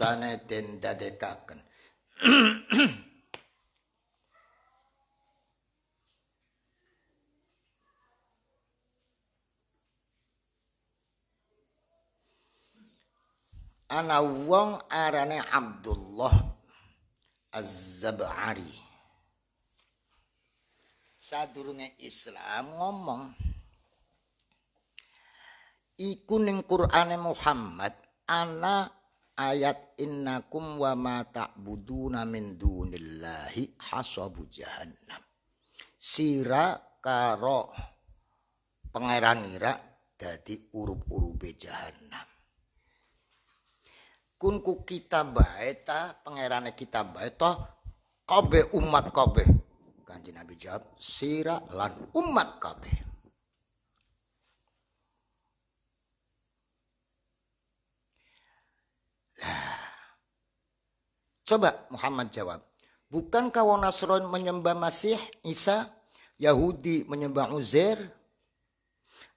Sana den dadekaken ana wong arane Abdullah Az-Zab'ari sadurunge Islam ngomong iku ning Qur'ane Muhammad ana ayat innakum wa ma ta'buduna min dunillahi hasabu jahannam. Sira karo pangeran ira dadi urup urupe jahannam. Kunku kita bae ta pangerane kita bae ta kabeh umat kabeh. Kanjeng Nabi jawab sira lan umat kabeh. Coba Muhammad jawab. Bukankah kawan Nasron menyembah Masih, Isa, Yahudi menyembah Uzair,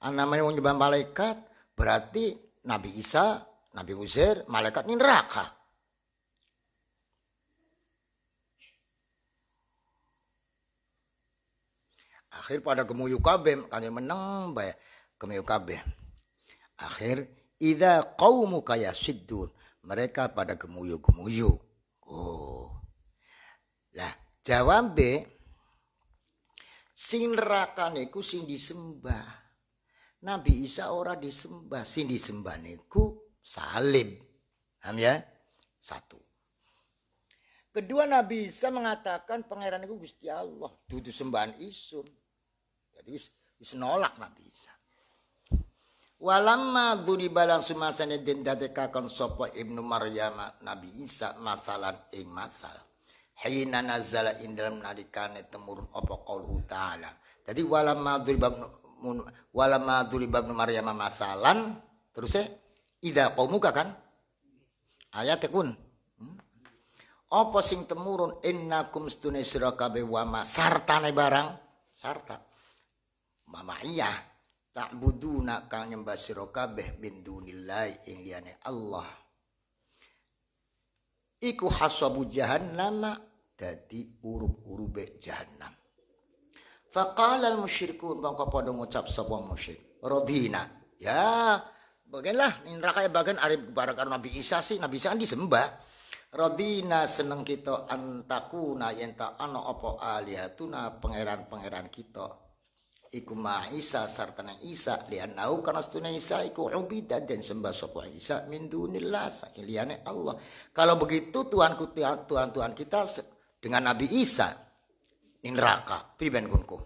namanya menyembah malaikat, berarti Nabi Isa, Nabi Uzair, malaikat ini neraka. Akhir pada kemuyu kabeh, kami menang bayar kabeh. Akhir, ida kaya sidur mereka pada gemuyu-gemuyu. Oh. Lah, jawab sing neraka niku sing disembah. Nabi Isa ora disembah, sing disembah niku salib. Paham ya? Satu. Kedua Nabi Isa mengatakan pangeran niku Gusti Allah, dudu sembahan isun. Jadi wis nolak Nabi Isa. Walamma duribalan sumasane den dadekaken sopo Ibnu Maryam Nabi Isa masalan ing e masal. Hina nazala indalam dalem nalikane temurun apa qaulu ta'ala. Jadi walamma duribab walamma duribab Maryam masalan terus e ida qaumuka kan ayat kun. Hmm? Apa sing temurun innakum stune sira kabeh wa ne barang sarta. Mama iya Tak nak kang nyembah sira kabeh min dunillahi ing liyane Allah iku hasabu jahannam dadi urup urube jahannam faqala al musyrikun bangko padha ngucap sapa musyrik radina ya bagianlah neraka ya bagian arep bareng Nabi Isa sih Nabi Isa kan disembah Rodina seneng kita antakuna yen ta ana apa alihatuna pangeran-pangeran kita iku ma Isa serta nang Isa lianau karena setuna Isa iku ubida dan sembah sapa Isa min dunillah sakiliane Allah kalau begitu Tuhanku Tuhan Tuhan, Tuhan kita dengan Nabi Isa ning neraka priben kunku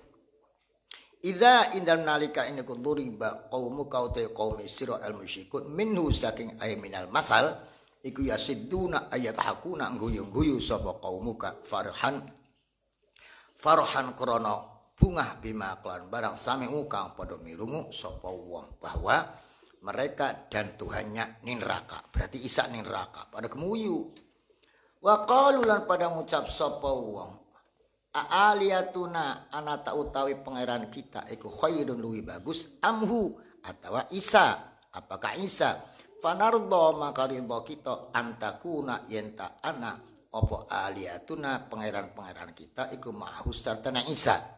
Ida indal nalika ini kuduriba kaumu kau te kaum siro al musyikun minhu saking ayminal masal iku yasiduna ayat hakuna guyung guyu sapa kaumuka farhan farhan krono bunga bima kelan barang sami ukang pada mirungu sapa wong bahwa mereka dan Tuhannya ninraka Berarti Isa ninraka pada kemuyu. Wa kalulan pada ngucap sapa wong Aaliyatuna anata utawi pangeran kita iku khairun luwi bagus amhu atawa Isa. Apakah Isa? Fanardo maka ridho kita antakuna yenta ana opo aliatuna pangeran-pangeran kita iku ma'ahu sartana Isa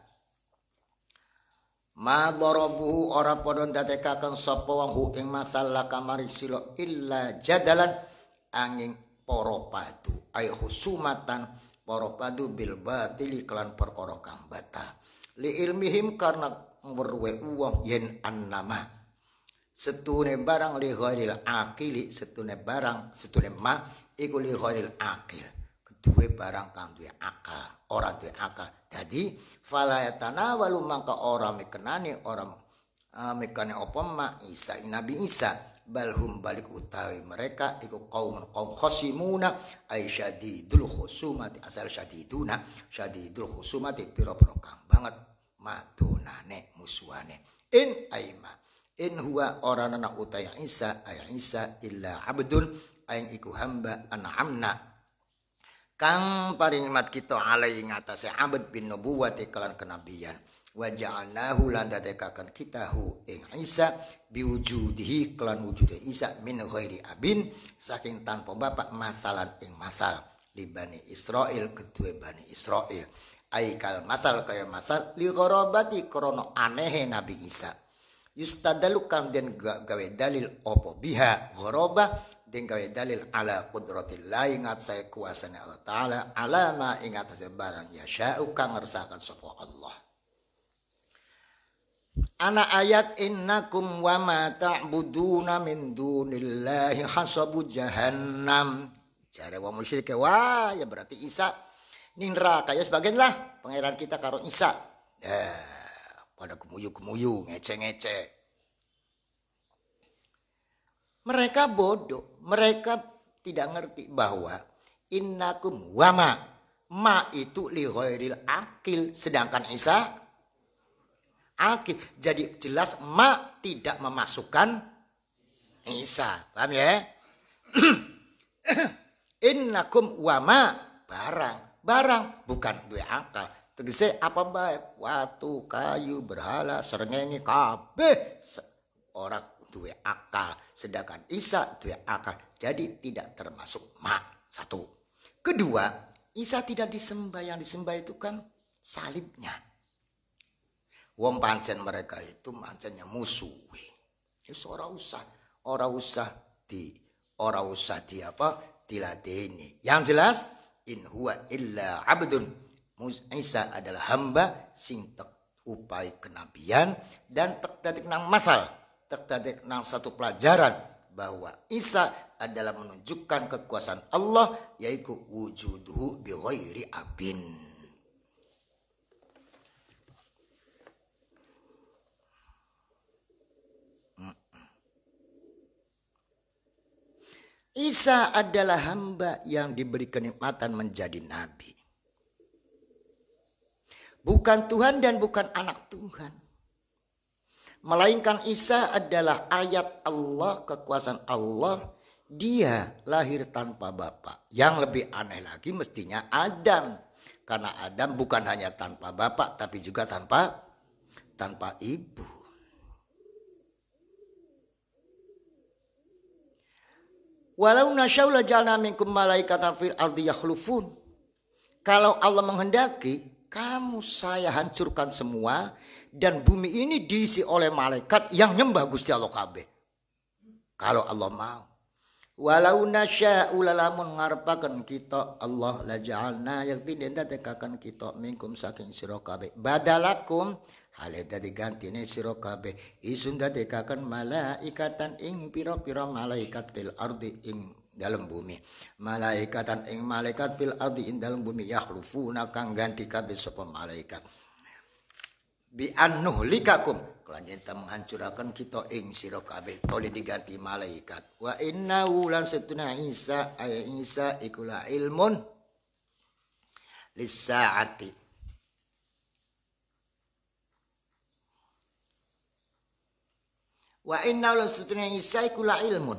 ma dorobuhu ora podon datekakan sopo wang hu ing masalah kamari silo illa jadalan angin poropadu ay husumatan poropadu bil batili kelan perkorokan bata li ilmihim karena merwe uang yen annama setune barang li horil aqili setune barang setune ma iku li akil duwe barang kang duwe akal, orang duwe akal. jadi falayatana walu mangka orang mekenane orang uh, e, mikane apa Isa Nabi Isa balhum balik utawi mereka iku kaum kaum khasimuna ay syadidul khusumati asal syadiduna syadidul khusumati piro piro kang banget madonane musuane in aima in huwa orang anak utai Isa ay Isa illa abdun ayang iku hamba an'amna kang paring mat kita alai ngatasé abad bin nubuwati kalan kenabian wa ja'alnahu lan dadekaken kita hu ing Isa biwujudihi kelan wujude Isa min ghairi abin saking tanpa bapak masalan ing masal di bani Israel kedua bani Israel aikal masal kaya masal li gharabati krono anehe Nabi Isa yustadalu kang den gawe dalil opo biha gharabah dinggawe dalil ala kudratillah ingat saya kuasanya Allah taala alama ingat saya barang ya sya'u kang ngersakan Allah Ana ayat innakum wa ma ta'buduna min dunillahi hasabu jahannam jare wa musyrik wah ya berarti Isa ning neraka ya sebagian lah pangeran kita karo Isa ya pada kemuyu-kemuyu ngece-ngece mereka bodoh, mereka tidak ngerti bahwa innakum wama ma itu lihoiril akil sedangkan Isa akil. Jadi jelas ma tidak memasukkan Isa. Paham ya? innakum wama barang barang bukan dua akal tegese apa baik Waktu kayu berhala serengenge kabeh orang duwe akal, sedangkan Isa duwe akal. Jadi tidak termasuk mak Satu. Kedua, Isa tidak disembah yang disembah itu kan salibnya. Wong pancen mereka itu macamnya musuh itu ya, ora usah, ora usah di ora usah di apa? diladeni. Yang jelas in huwa illa abdun Isa adalah hamba sing tek upai kenabian dan tek datik nang masal tertarik nang satu pelajaran bahwa Isa adalah menunjukkan kekuasaan Allah yaitu wujuduhu bi abin. Isa adalah hamba yang diberi kenikmatan menjadi nabi. Bukan Tuhan dan bukan anak Tuhan. Melainkan Isa adalah ayat Allah, kekuasaan Allah. Dia lahir tanpa bapak. Yang lebih aneh lagi mestinya Adam. Karena Adam bukan hanya tanpa bapak tapi juga tanpa tanpa ibu. Walau nasyau la jalna minkum malaikatan fil ardi yakhlufun. Kalau Allah menghendaki, kamu saya hancurkan semua dan bumi ini diisi oleh malaikat yang nyembah Gusti Allah kabeh. Kalau Allah mau. Walau nasya'u lalamun ngarepaken kita Allah la ja'alna yakti denta tekakan kita minkum saking sira kabeh. Badalakum hale dadi gantine sira kabeh. Isun kakan malaikatan ing pira-pira malaikat fil ardi ing dalam bumi malaikatan ing malaikat fil ardi ing dalam bumi yakhlufuna kang ganti kabeh sapa malaikat bi anuh likakum kelan kita menghancurakan kita ing sira kabeh tole diganti malaikat wa inna lan setuna Isa ay Isa ikula ilmun lisaati Wa inna la setuna Isa ikula ilmun.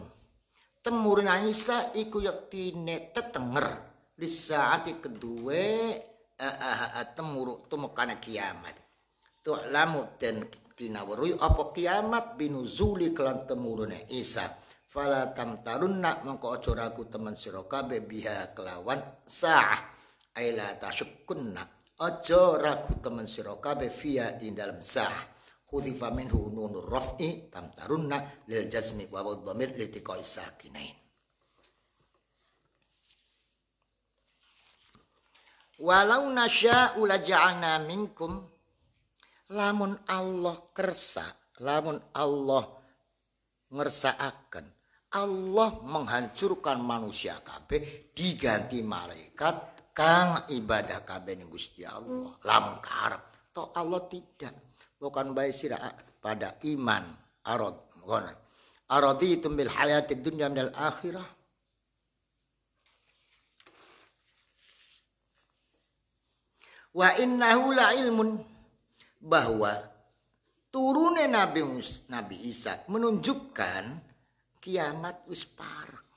Temurun Isa iku yektine tetenger Lisaati saat kedua eh, eh, eh, temuru tumekane kiamat tu'lamu dan dinawarui apa kiamat binuzuli kelan temurune Isa fala tarunna mongko aja ragu teman sira kabeh biha kelawan sah. aila tasukunna aja ragu teman sira kabeh fiya ing dalam sa'ah khudhifa minhu nunur raf'i tamtarunna lil jazmi wa dhamir li tiqai sakinain walau nasya'u laja'alna minkum lamun Allah kersa lamun Allah ngersaakan Allah menghancurkan manusia kabe diganti malaikat kang ibadah kabe ning Gusti Allah lamun karep to Allah tidak bukan baik sira pada iman arad ngono araditum bil di dunya minal akhirah wa innahu la ilmun bahwa turunnya Nabi Nabi Isa menunjukkan kiamat wis parek.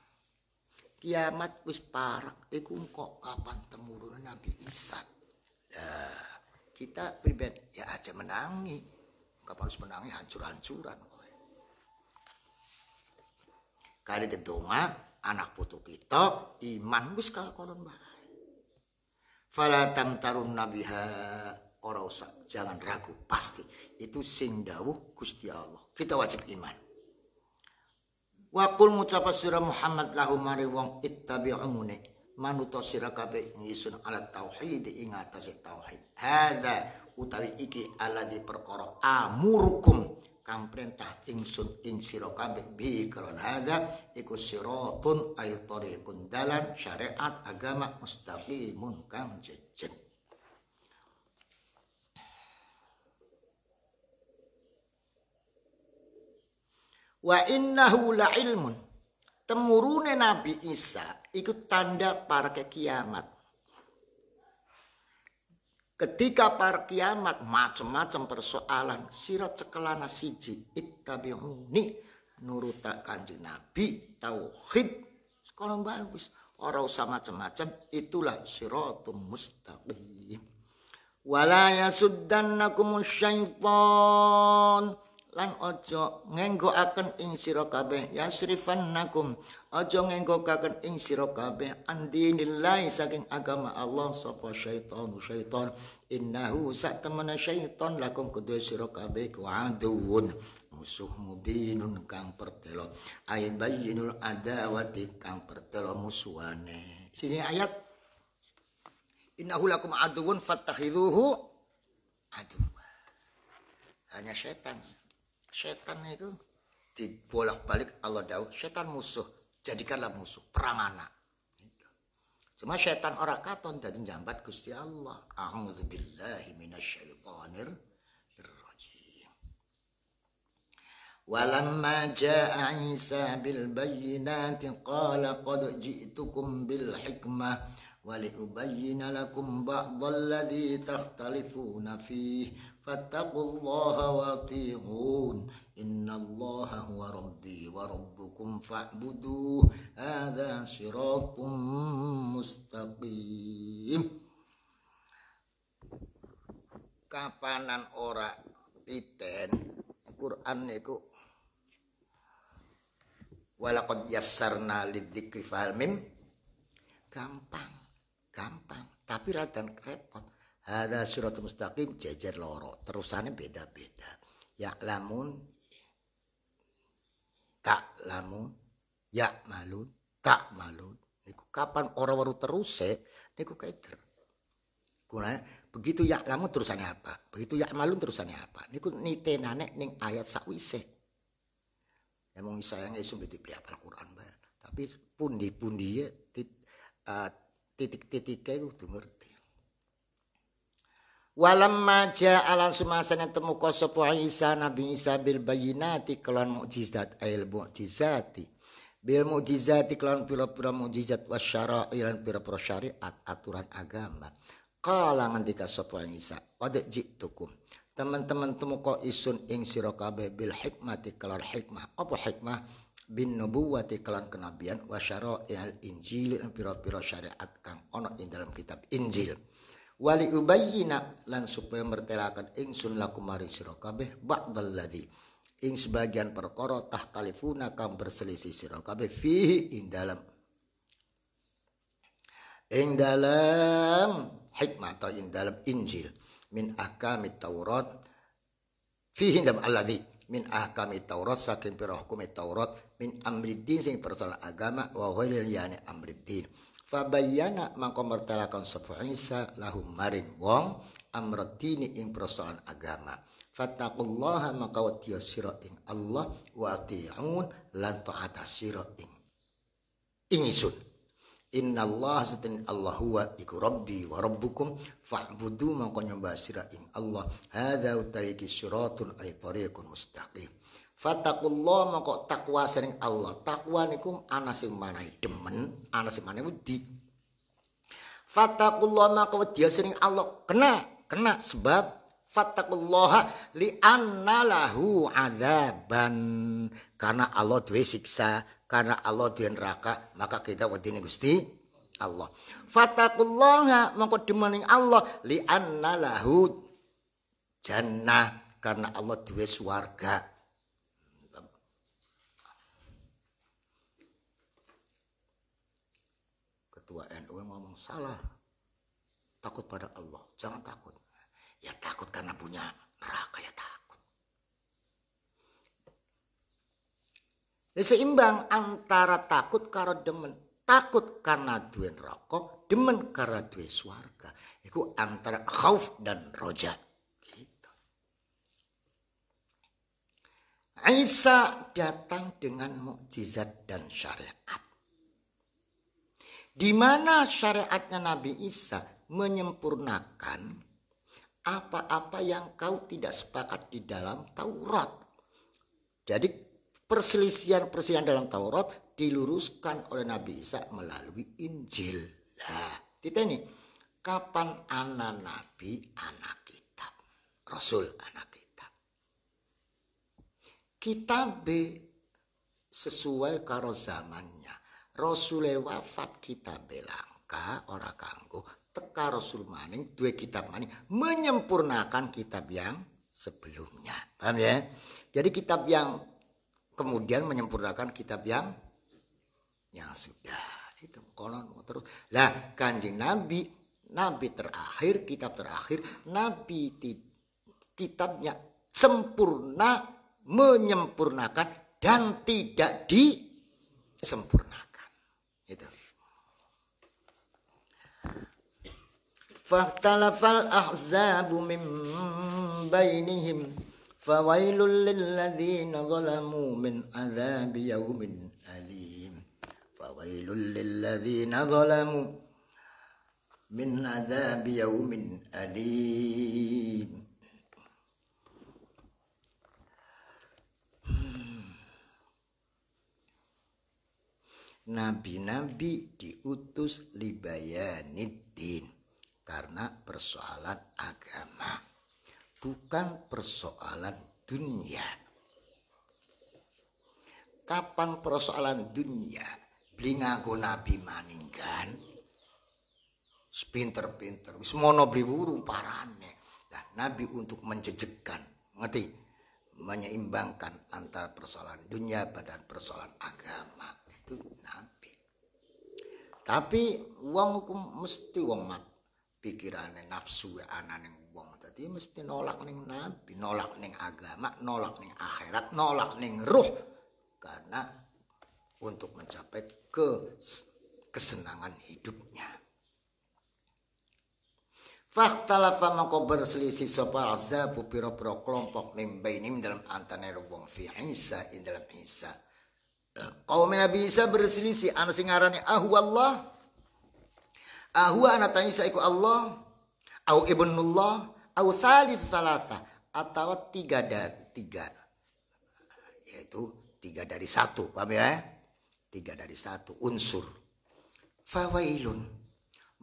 Kiamat wis parek iku kok kapan temurun Nabi Isa. Nah, kita pribadi ya aja menangi. Kapan harus menangi hancur-hancuran. Kali tedonga anak putu kita iman wis kaya konon bae. Fala tamtarun nabiha ora usah, jangan ragu, pasti. Itu sing dawuh Gusti Allah. Kita wajib iman. Wa qul mutafa sura Muhammad lahum mari wong ittabi'uni. Manuto sira kabeh ngisun ala tauhid ing atase tauhid. Hadza utawi iki ala di perkara amurukum kang perintah ingsun ing sira kabeh bi karon hadza iku siratun ay tariqun dalan syariat agama mustaqimun kang jejeg Wa innahu la ilmun. Temurune Nabi Isa itu tanda para ke kiamat. Ketika para kiamat macam-macam persoalan, sirat cekelana siji ittabi'uni nuruta kanjeng Nabi tauhid sekolah bagus orang usah macam-macam itulah siratum mustaqim wala yasuddannakum syaitan lan ojo akan ing siro kabeh yasrifan nakum ojo akan ing siro kabeh nilai saking agama Allah sopo syaiton syaiton innahu sak temana syaitan lakum kedua siro kabeh kuaduun aduun musuh mubinun kang pertelo ayat bayinul adawati kang pertelo musuhane sini ayat innahu lakum aduun fattahiduhu aduwa hanya syaitan setan itu dibolak-balik Allah dawuh setan musuh jadikanlah musuh perang anak gitu. cuma setan orang katon jadi jambat kusti Allah a'udzubillahi minasyaitonir rajim walamma ja'a Isa bil bayyinati qala qad ji'tukum bil hikmah wa liubayyana lakum ba'dalladhi takhtalifuna fihi فاتقوا الله واطيعون إن الله هو ربي وربكم فاعبدوه هذا صراط مستقيم kapanan ora titen Quran niku walaqad yassarna lidzikri fahal mim gampang gampang tapi radan repot ada surat mustaqim jajar loro. Terusannya beda-beda. Ya lamun. Tak lamun. Ya malun. Tak malun. Niku kapan orang waru terus Niku kaiter. Kuna begitu ya lamun terusannya apa. Begitu ya malun terusannya apa. Niku nite nane ning ayat sakwise. Emang sayangnya isu dibeli apal Quran. Bah. Tapi pundi-pundi ya tit, eh, titik-titiknya itu e ngerti. Walamma semasa yang temu sapa Isa Nabi Isa bil bayinati kelan mukjizat ail mukjizati bil mukjizati klan pira-pira mukjizat wasyara ilan pira-pira syariat aturan agama kala ngendika sapa Isa qad jitukum teman-teman temu kok isun ing sira kabeh bil hikmati kelawan hikmah apa hikmah bin nubuwati kelan kenabian wasyara ilan injil ilan pira-pira syariat kang ana ing dalam kitab Injil wali ubayyina lan supaya mertelakan ingsun laku maring sira kabeh ba'dal ladzi ing sebagian perkara tahtalifuna kam berselisih sira kabeh fihi ing dalam ing dalam hikmah atau ing dalam Injil min ahkami Taurat fihi dalam alladzi min ahkami Taurat saking pirah hukum Taurat min amriddin sing persoalan agama wa ghairil yani amriddin Fabayana mangko mertelakan sopo Isa lahum maring wong amratini ing persoalan agama fattaqullaha maka watiya siro ing Allah wa ati'un lan ta'ata sira ing inna Allah satun Allah huwa iku rabbi wa rabbukum fa'budu mangko nyembah siro ing Allah hada utaiki siratun ay tariqun mustaqim Fatakullah mongko takwa sering Allah. Takwa niku ana sing manahi demen, ana sing manahi wedi. Fatakullah mongko dia sering Allah. Kena, kena sebab fatakulloh li anna lahu azaban. Karena Allah duwe siksa, karena Allah duwe neraka, maka kita wedine Gusti Allah. Fatakullah mongko demening Allah li anna jannah karena Allah duwe swarga. salah. Takut pada Allah, jangan takut. Ya takut karena punya neraka ya takut. Ya, seimbang antara takut karo demen. Takut karena duit neraka, demen karena duit suarga Itu antara khauf dan roja. Gitu. Isa datang dengan mukjizat dan syariat di mana syariatnya Nabi Isa menyempurnakan apa-apa yang kau tidak sepakat di dalam Taurat. Jadi perselisihan-perselisihan dalam Taurat diluruskan oleh Nabi Isa melalui Injil. Nah, kita ini kapan anak nabi, anak kitab. Rasul anak kitab. Kitab B sesuai karo zamannya rasul wafat kitab belangka orang kanggo teka Rasul maning dua kitab maning menyempurnakan kitab yang sebelumnya. Paham ya? Jadi kitab yang kemudian menyempurnakan kitab yang yang sudah itu kolon terus. Lah Kanjeng Nabi nabi terakhir, kitab terakhir, nabi kitabnya sempurna menyempurnakan dan tidak disempurnakan. فاختلف الأحزاب من بينهم فويل للذين ظلموا من عذاب يوم أليم فويل للذين ظلموا من عذاب يوم أليم Nabi-nabi diutus libayaniddin karena persoalan agama, bukan persoalan dunia. Kapan persoalan dunia blingago nabi maninggan? Sepinter-pinter, wis mono beli burung parane. nah, nabi untuk menjejekkan, ngerti? Menyeimbangkan antara persoalan dunia pada persoalan agama. Itu nabi. Tapi uang hukum mesti uang mati pikirane nafsu anane wong dadi mesti nolak ning nabi nolak ning agama nolak ning akhirat nolak ning ruh karena untuk mencapai ke kesenangan hidupnya Fakta lama mako berselisih sopa azabu piro-piro kelompok mimbainim dalam antane wong fi Isa in dalam Isa. Eh, Kau Nabi Isa berselisih anak singarane ahwal ahwallah Ahwa saya saiku Allah au ibnullah au salis salasa atau tiga dari tiga yaitu tiga dari satu paham ya tiga dari satu unsur fawailun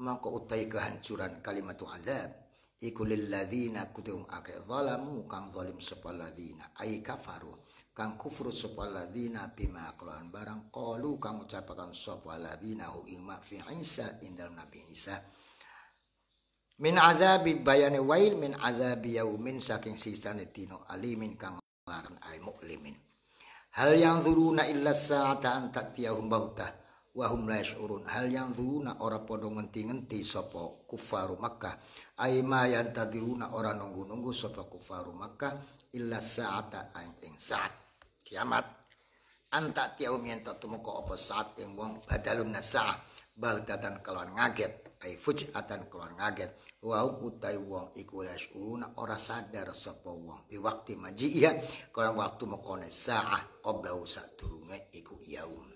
maka utai kehancuran kalimat azab iku lilladzina kutum akeh zalamu kang zalim sapa ay kang kufur sapa ladina bima aqlan barang qalu kang ucapaken sapa ladina hu ima fi Isa indal Nabi Isa min azabi bayane wail min azabi yaumin saking sisane dino alimin kang laran ay muklimin hal yang zuruna illa sa'ata an ta'tiyahum bauta wa hum la yash'urun hal yang zuruna ora podo ngenti-ngenti sapa kufaru Makkah ay ma yantadiruna ora nunggu-nunggu sapa kufaru Makkah illa sa'ata ing sa'at kiamat anta tiaum yen tatumuka apa saat yang wong badalum nasah bagdatan kelawan ngaget ai fujatan kelawan ngaget wa utai wong iku uun, ora sadar sapa wong bi maji ya, kalau waktu mekone saah qabla sadurunge iku yaum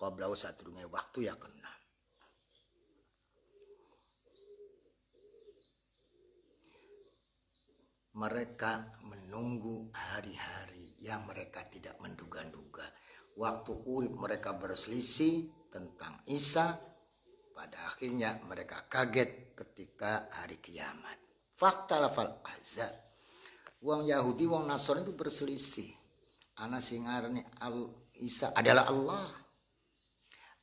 qabla sadurunge waktu ya kan mereka menunggu hari-hari yang mereka tidak menduga-duga. Waktu urip mereka berselisih tentang Isa, pada akhirnya mereka kaget ketika hari kiamat. Fakta lafal azab. Wong Yahudi, wong Nasrani itu berselisih. Anak singarani al Isa adalah Allah.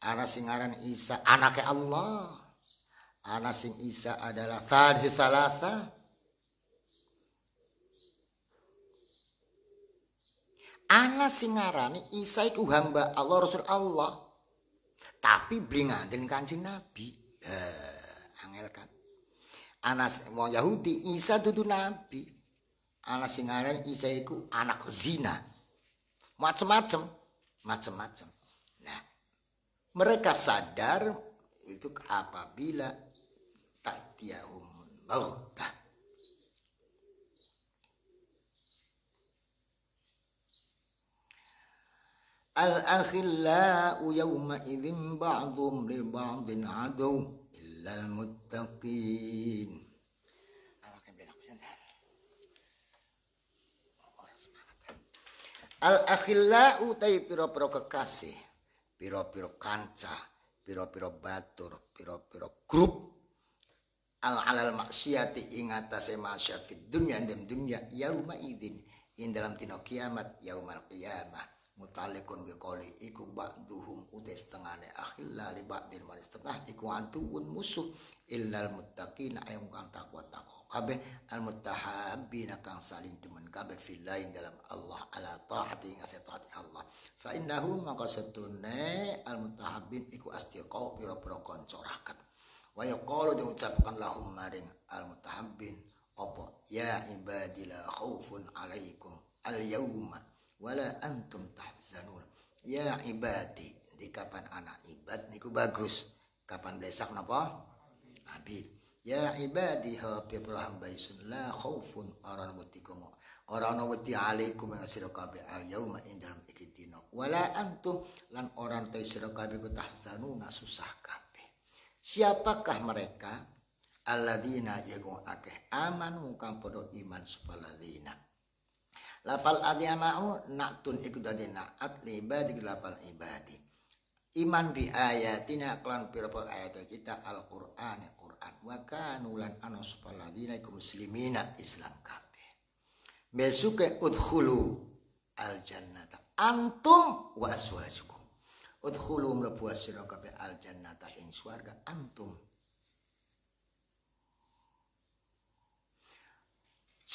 Anak singaran Isa anaknya Allah. Anak sing Isa adalah Thalith Thalatha ana sing ngarani Isa hamba Allah Rasul Allah. Tapi beli nganten Kanjeng Nabi. Eh, angel kan. Ana wong Yahudi Isa dudu nabi. Ana sing ngarani Isa anak zina. Macem-macem, macem-macem. Nah, mereka sadar itu apabila tak tiahum mautah oh, Al yawma idhin بعضهم li عدو إلا illa Al-akhillau tai piro-piro kekasih, piro-piro kanca, piro-piro batur, piro-piro grup. Al-alal maksiati ingatase masyafid fid dunya dan dunya yauma idin. In dalam tino kiamat yaumal kiamah mutalikun biqoli iku ba'duhum ude setengahne akhilla li ba'dil mari setengah iku antun musuh illal mutakin ayung kang takwa takwa kabeh al muttahabbina kang saling demen kabeh fil lain dalam Allah ala taati ing ase Allah fa innahu maka setune al mutahabbin iku astiqo pira biro kanca wa yaqalu diucapkan lahum maring al mutahabbin apa ya ibadillah khaufun alaikum al yauma wala antum tahzanun ya ibadi di kapan anak ibad niku bagus kapan blesak napa abid ya ibadi habib rahmaisun la khaufun aran mutikum ora ana wedi alaikum ing sira kabeh al yauma ing dalem iki dina wala antum lan ora ta sira kabeh ku tahzanuna susah kabeh siapakah mereka alladzina yaku akeh amanu kang podo iman supaladzina Lapal adiyamau naktun iku dadi naat libadi lapal ibadi. Iman bi ayatina ini, pira-pira ayat kita Al-Qur'an ya Qur'an wa nulan anos paladina supalladzina muslimina Islam kape. Besuke udkhulu al jannata antum wa aswajukum. Udkhulu mlebu sira kabeh al jannata ing swarga antum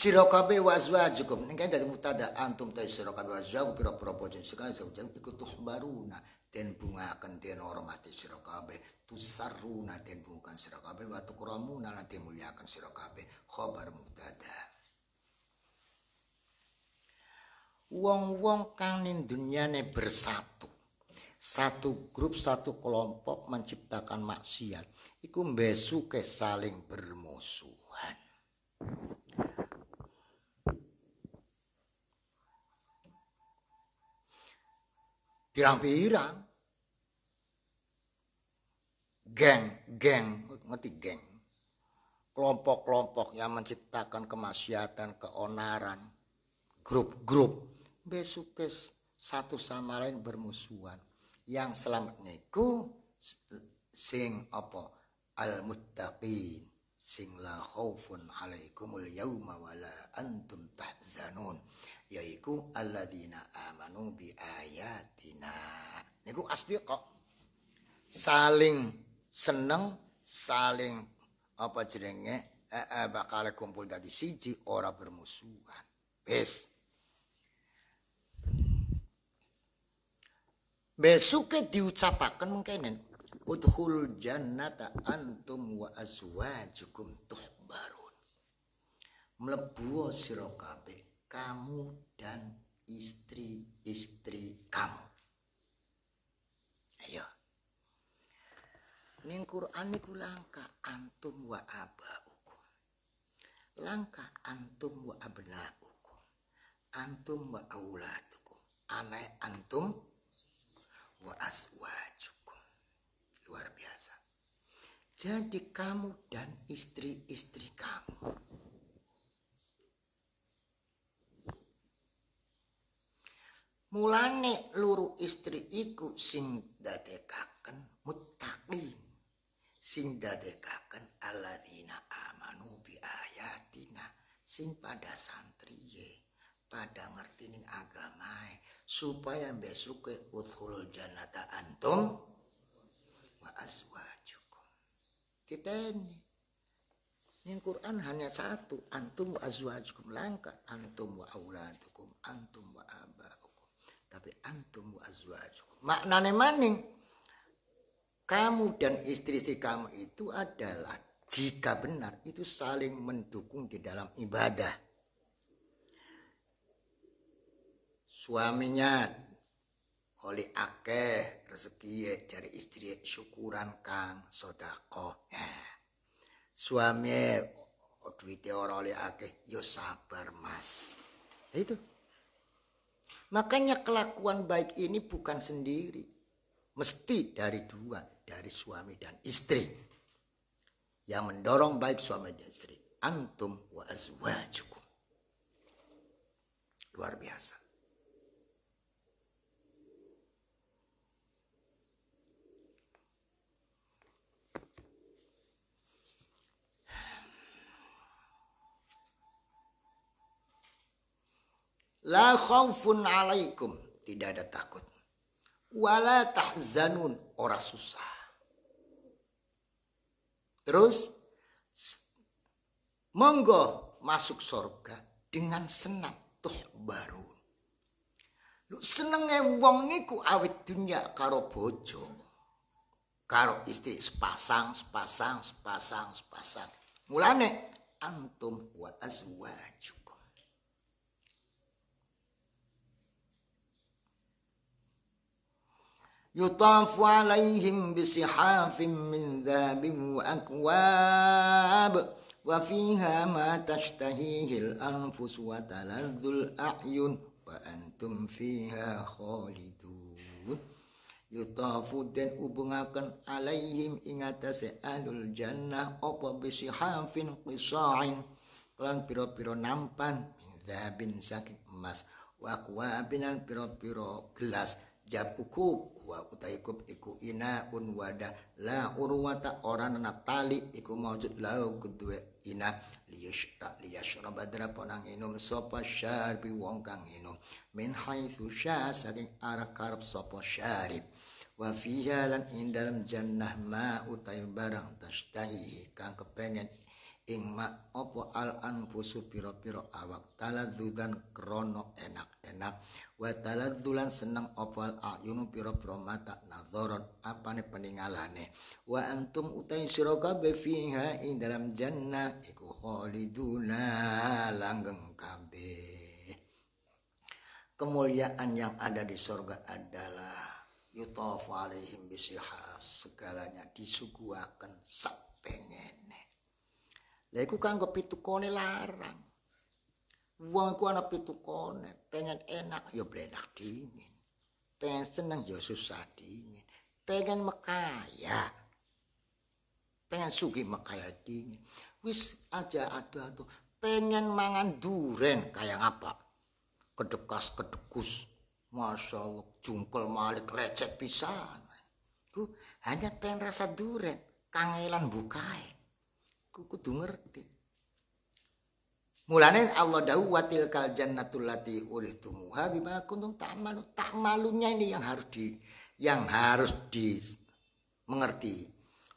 Sirokabe wazwa wa azwajukum ning kan jadi dadi antum tadi sirokabe kabeh wa azwajukum pira-pira bojo sira baru na tuhbaruna den akan den hormati sira kabeh tusarruna den bungaken sirokabe, kabeh wa tukramuna lan den mulyaken sirokabe kabeh khabar wong-wong kang dunia dunyane bersatu. Satu grup, satu kelompok menciptakan maksiat. Iku besuke saling bermusuhan. pirang-pirang. Geng, geng, ngerti geng. Kelompok-kelompok yang menciptakan kemaksiatan, keonaran. Grup-grup. Besok satu sama lain bermusuhan. Yang selamat niku sing apa? Al-muttaqin sing la khaufun alaikumul yauma wala antum tahzanun yaiku alladzina amanu bi ayatina niku kok. saling seneng saling apa jenenge eh, eh, bakal kumpul dari siji ora bermusuhan wis besuke diucapaken mengkenen udhul jannata antum wa azwajukum tuhbarun mlebu sira kabeh kamu dan istri-istri kamu. Ayo. Ning Quran niku langka antum wa abaukum. Langka antum wa abnaukum. Antum wa auladukum. Anak antum wa aswajukum. Luar biasa. Jadi kamu dan istri-istri kamu mulane luru istri iku sing dadekaken muttaqin sing dadekaken aladina amanu bi ayatina sing pada santri ye pada ngerti ning agamae supaya besok ke uthul janata antum wa azwajukum kita ini Quran hanya satu antum wa azwajukum langka antum wa auladukum antum wa abad tapi antum wa azwajukum. Maknane maning kamu dan istri-istri kamu itu adalah jika benar itu saling mendukung di dalam ibadah. Suaminya oleh akeh rezeki cari istri syukuran kang sodako ya. suami oh, duitnya orang oleh akeh yo sabar mas ya itu Makanya kelakuan baik ini bukan sendiri. Mesti dari dua, dari suami dan istri. Yang mendorong baik suami dan istri. Antum wa azwajukum. Luar biasa. La khaufun alaikum. Tidak ada takut. Wala tahzanun. Ora susah. Terus. Monggo masuk surga dengan senang tuh baru. Lu senenge wong niku awit dunia karo bojo. Karo istri sepasang, sepasang, sepasang, sepasang. Mulane antum wa azwajukum يطاف عليهم بصحاف من ذهب وأكواب وفيها ما تشتهيه الأنفس وتلذ الأعين وأنتم فيها خالدون يطاف dan ubungakan alaihim ingatase alul jannah opo bisihafin qisa'in kelan piro-piro nampan min dhabin saking emas wa akwabinan piro-piro gelas jab ukub wa utaikub iku ina un wada la urwata orang nanap tali iku maujud lau kedue ina liyashra liyashra badra ponang inum sopa syarbi wong kang inum min haitsu saking arah karep sopa syarib wa fiha lan ing dalam jannah ma utai barang tashtahi kang kepengen ing mak opo al anfusu piro-piro awak taladzudan krono enak-enak wa taladulan seneng opo al ayunu piro-piro mata apa ne peninggalane wa antum utai suroka befiha ing dalam jannah iku khaliduna langgeng kabe, kemuliaan yang ada di surga adalah yutaf alaihim bisihah segalanya disuguhkan sak pengen Lah iku kanggo pitukone larang. Wong iku ana pitukone, pengen enak ya blenak dingin. Pengen seneng ya susah dingin. Pengen mekaya. Pengen sugih mekaya dingin. Wis aja ado-ado. Pengen mangan duren kaya ngapa? Kedekas kedekus. Masya Allah, jungkel malik recep pisan. Ku hanya pengen rasa duren, kangelan bukae. kudu ngerti mulane Allah dawu watil kal jannatul lati uritumuha bima kuntum ta'malu tak malunya ini yang harus di yang harus di mengerti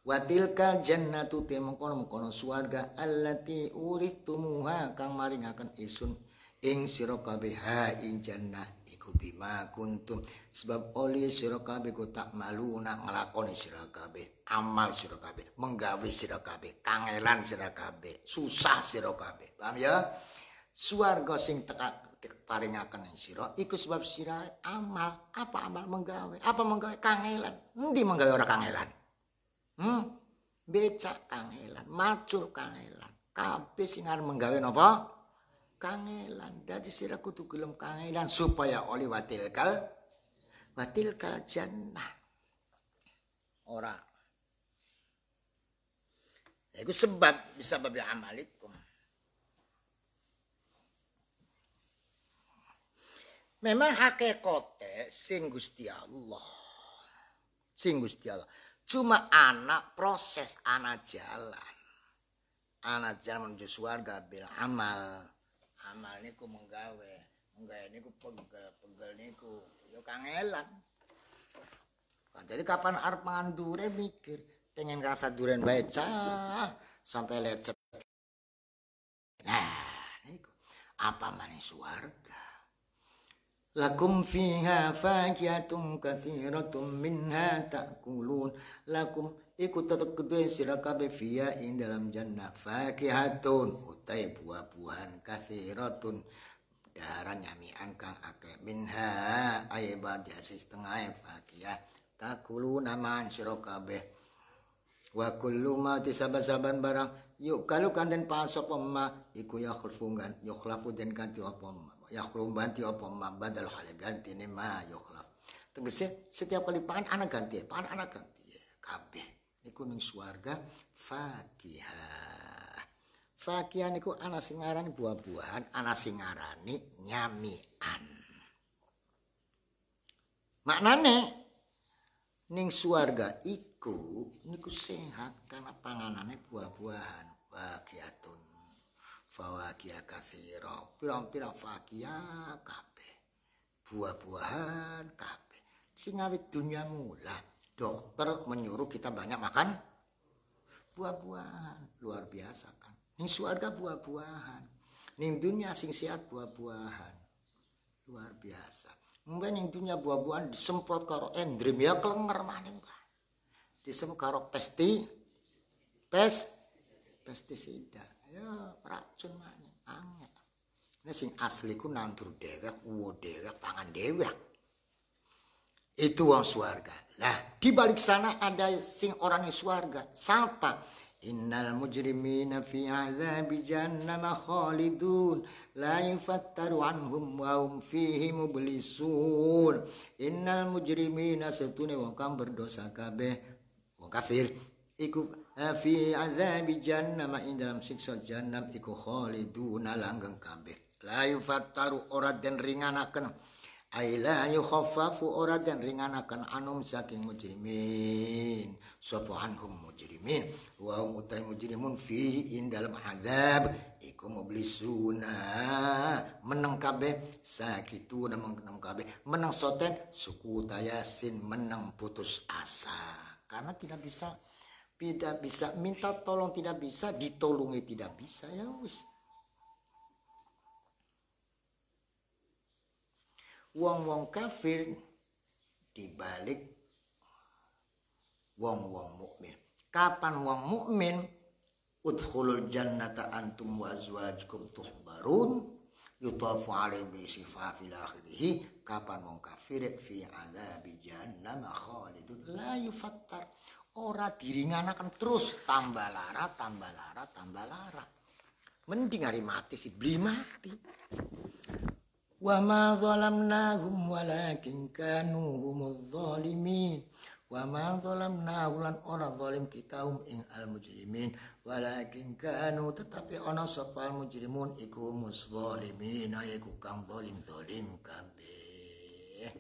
watil kal jannatu te mengkono suarga surga allati uritumuha kang maringaken isun ing sira kabeh ing jannah iku bima kuntum sebab oleh sira kabeh ku tak malu nak nglakoni sira kabeh amal sira kabeh menggawe sira kabeh kangelan sira kabeh susah sira kabeh paham ya swarga sing teka paringaken sira iku sebab sira amal apa amal menggawe apa menggawe kangelan endi menggawe ora kangelan hmm becak kangelan macur kangelan kabeh sing arep menggawe napa kangelan dadi sira kudu gelem kangelan supaya oli watil kal watil kal jannah ora ya Iku sebab bisa babi ya amalikum. Memang hakikate sing Gusti Allah. Sing Gusti Allah. Cuma anak proses anak jalan. Anak jalan menuju suarga bil amal. amal menggawe menggawe niku pegel pegel niku yo kang elan jadi kapan arep mangan durian mikir pengen rasa durian baca sampai lecet nah niku apa manis suarga Lakum fiha fakiatum kathiratum minha ta'kulun Lakum iku tetep kedue sira kabe via ing dalam jannah fakihatun utai buah-buahan kathiratun darah nyamian angkang akeh minha ayba bagi asis tengah fakiyah takulu naman sira kabe wa kullu ma saban barang yuk kalau kanten pasok pemma iku ya khulfungan lapu den ganti apa ya khulungan ganti apa ma badal hal ganti nema yuk yukhlaf tegese setiap kali pan anak ganti pan anak ganti kabeh iku ning swarga fakiha fakiha niku ana sing aran buah-buahan, ana sing arani nyamian. Maknane ning suarga iku niku sehat karena panganane buah-buahan, bagiatun. Fawakia kasiro pirang-pirang fakia kabeh. Buah-buahan kabeh. Sing awit mula dokter menyuruh kita banyak makan buah-buahan luar biasa kan ini suarga buah-buahan ini dunia sing sehat buah-buahan luar biasa mungkin ini dunia buah-buahan disemprot karo endrim ya kelengar maning disemprot karo pesti pes pestisida ya racun maning anget ini sing asli ku nandur dewek uwo dewek pangan dewek itu wong suarga. Nah, di balik sana ada sing orang yang suarga. Siapa? Innal mujrimina fi azabi nama khalidun la yufattaru anhum wa hum fihi mublisun innal mujrimina setune wong kang berdosa kabeh wong kafir iku eh, fi azabi jahannam ing dalam siksa jannam iku khalidun langgeng kabeh la yufattaru ora den ringanaken aila yukhaffafu ora dan ringanakan anum saking mujrimin sapa mujrimin wa hum utai mujrimun fi dalam azab iku mublisuna meneng kabe sakitu dan meneng kabe meneng soten suku tayasin meneng putus asa karena tidak bisa tidak bisa minta tolong tidak bisa ditolongi tidak bisa ya wis wong-wong kafir dibalik wong-wong mukmin. Kapan wong mukmin udkhulul jannata antum wa azwajkum tuhbarun yutafu alaihim bi sifafil akhirih kapan wong kafir fi adzabi jahannam khalidun la yufattar ora diringanakan terus tambah lara tambah lara tambah lara mending hari mati sih beli mati وما ظلمناهم ولكن كانوا هم الظالمين وما ظلمناhu lan ora zalim kita hum ing al mujrimin walakin kanu tetapi ana sapa al mujrimun iku muszalimin iku kang zalim zalim kabeh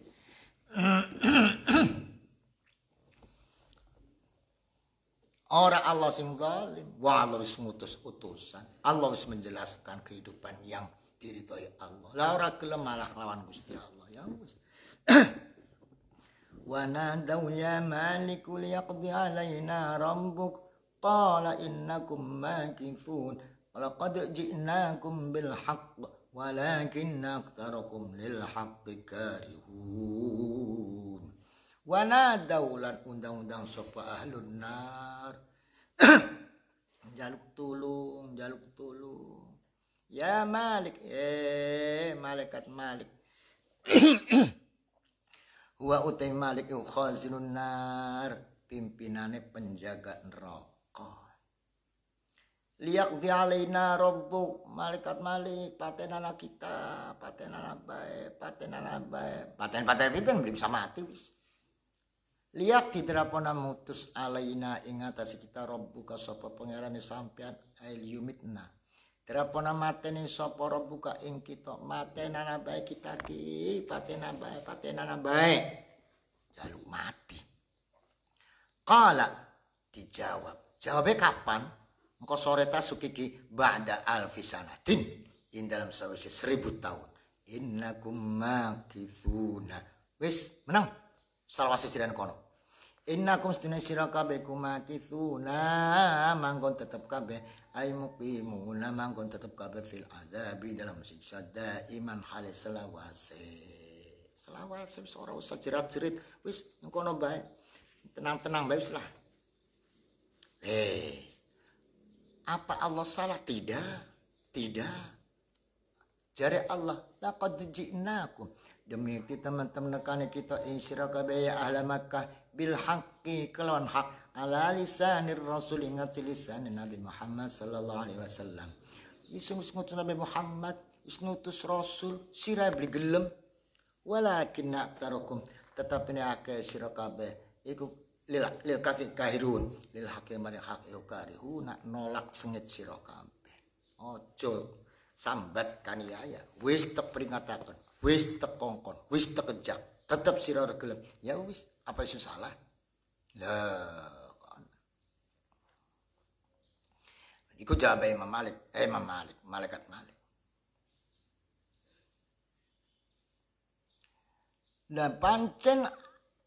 orang Allah sing zalim, wa Allah wis ngutus utusan, Allah wis menjelaskan kehidupan yang diridhoi Allah. Lah ora gelem malah lawan Gusti Allah ya wis. Wa nadaw ya maliku liqdi alaina rabbuk qala innakum makithun laqad ji'nakum bil haqq walakin aktsarakum lil haqqi karihun. Wa nadaw lan undang-undang sapa ahlun nar. jaluk tulung, jaluk tulung. Ya Malik. Eh, malaikat Malik. Wa utai Malik iku khazinun nar. Pimpinane penjaga neraka. Liak di alaina robbuk malaikat malik paten anak kita paten anak bae paten anak bae paten paten pimpin belum bisa mati wis liak di terapona mutus alaina ingatasi kita robbuka sapa pangerane sampean ail yumitna Drapona mateni sapa rembuka ing kita. Matena nambahe kita ki, patena nambahe, patena nambahe. Jaluk mati. Qala dijawab. Jawabe kapan? Engko sore ta sukiki ba'da alfisanatin. In dalam sawise 1000 tahun. Innakum makithuna. Wis, menang. Salawase sidan kono. Innakum sedina sira kabeh na manggon tetep kabeh ay na manggon tetep kabeh fil adabi dalam siksa iman hale selawase. Selawase wis usah jerat-jerit, wis engkono bae. Tenang-tenang bae wis lah. Eh. Apa Allah salah? Tidak. Tidak. Jari Allah, laqad ji'nakum. Demi kita teman-teman kita insyirah kabeh ya ahla Makkah bil haqqi kelawan hak ala lisanir rasul ingat lisan Nabi Muhammad sallallahu alaihi wasallam isung Nabi Muhammad isnutus rasul sirai beli gelem walakin aktarukum tetapi ne ake sirakabe iku lil lil kaki kahirun lil hakim mari hak nak nolak sengit sira oh ojo sambat kaniaya wis tak peringatakan wis tak kongkon wis tak kejak tetap sira gelem ya wis apa itu salah? Lah. Iku jawab Imam Malik, eh Imam Malik, malaikat Malik. dan pancen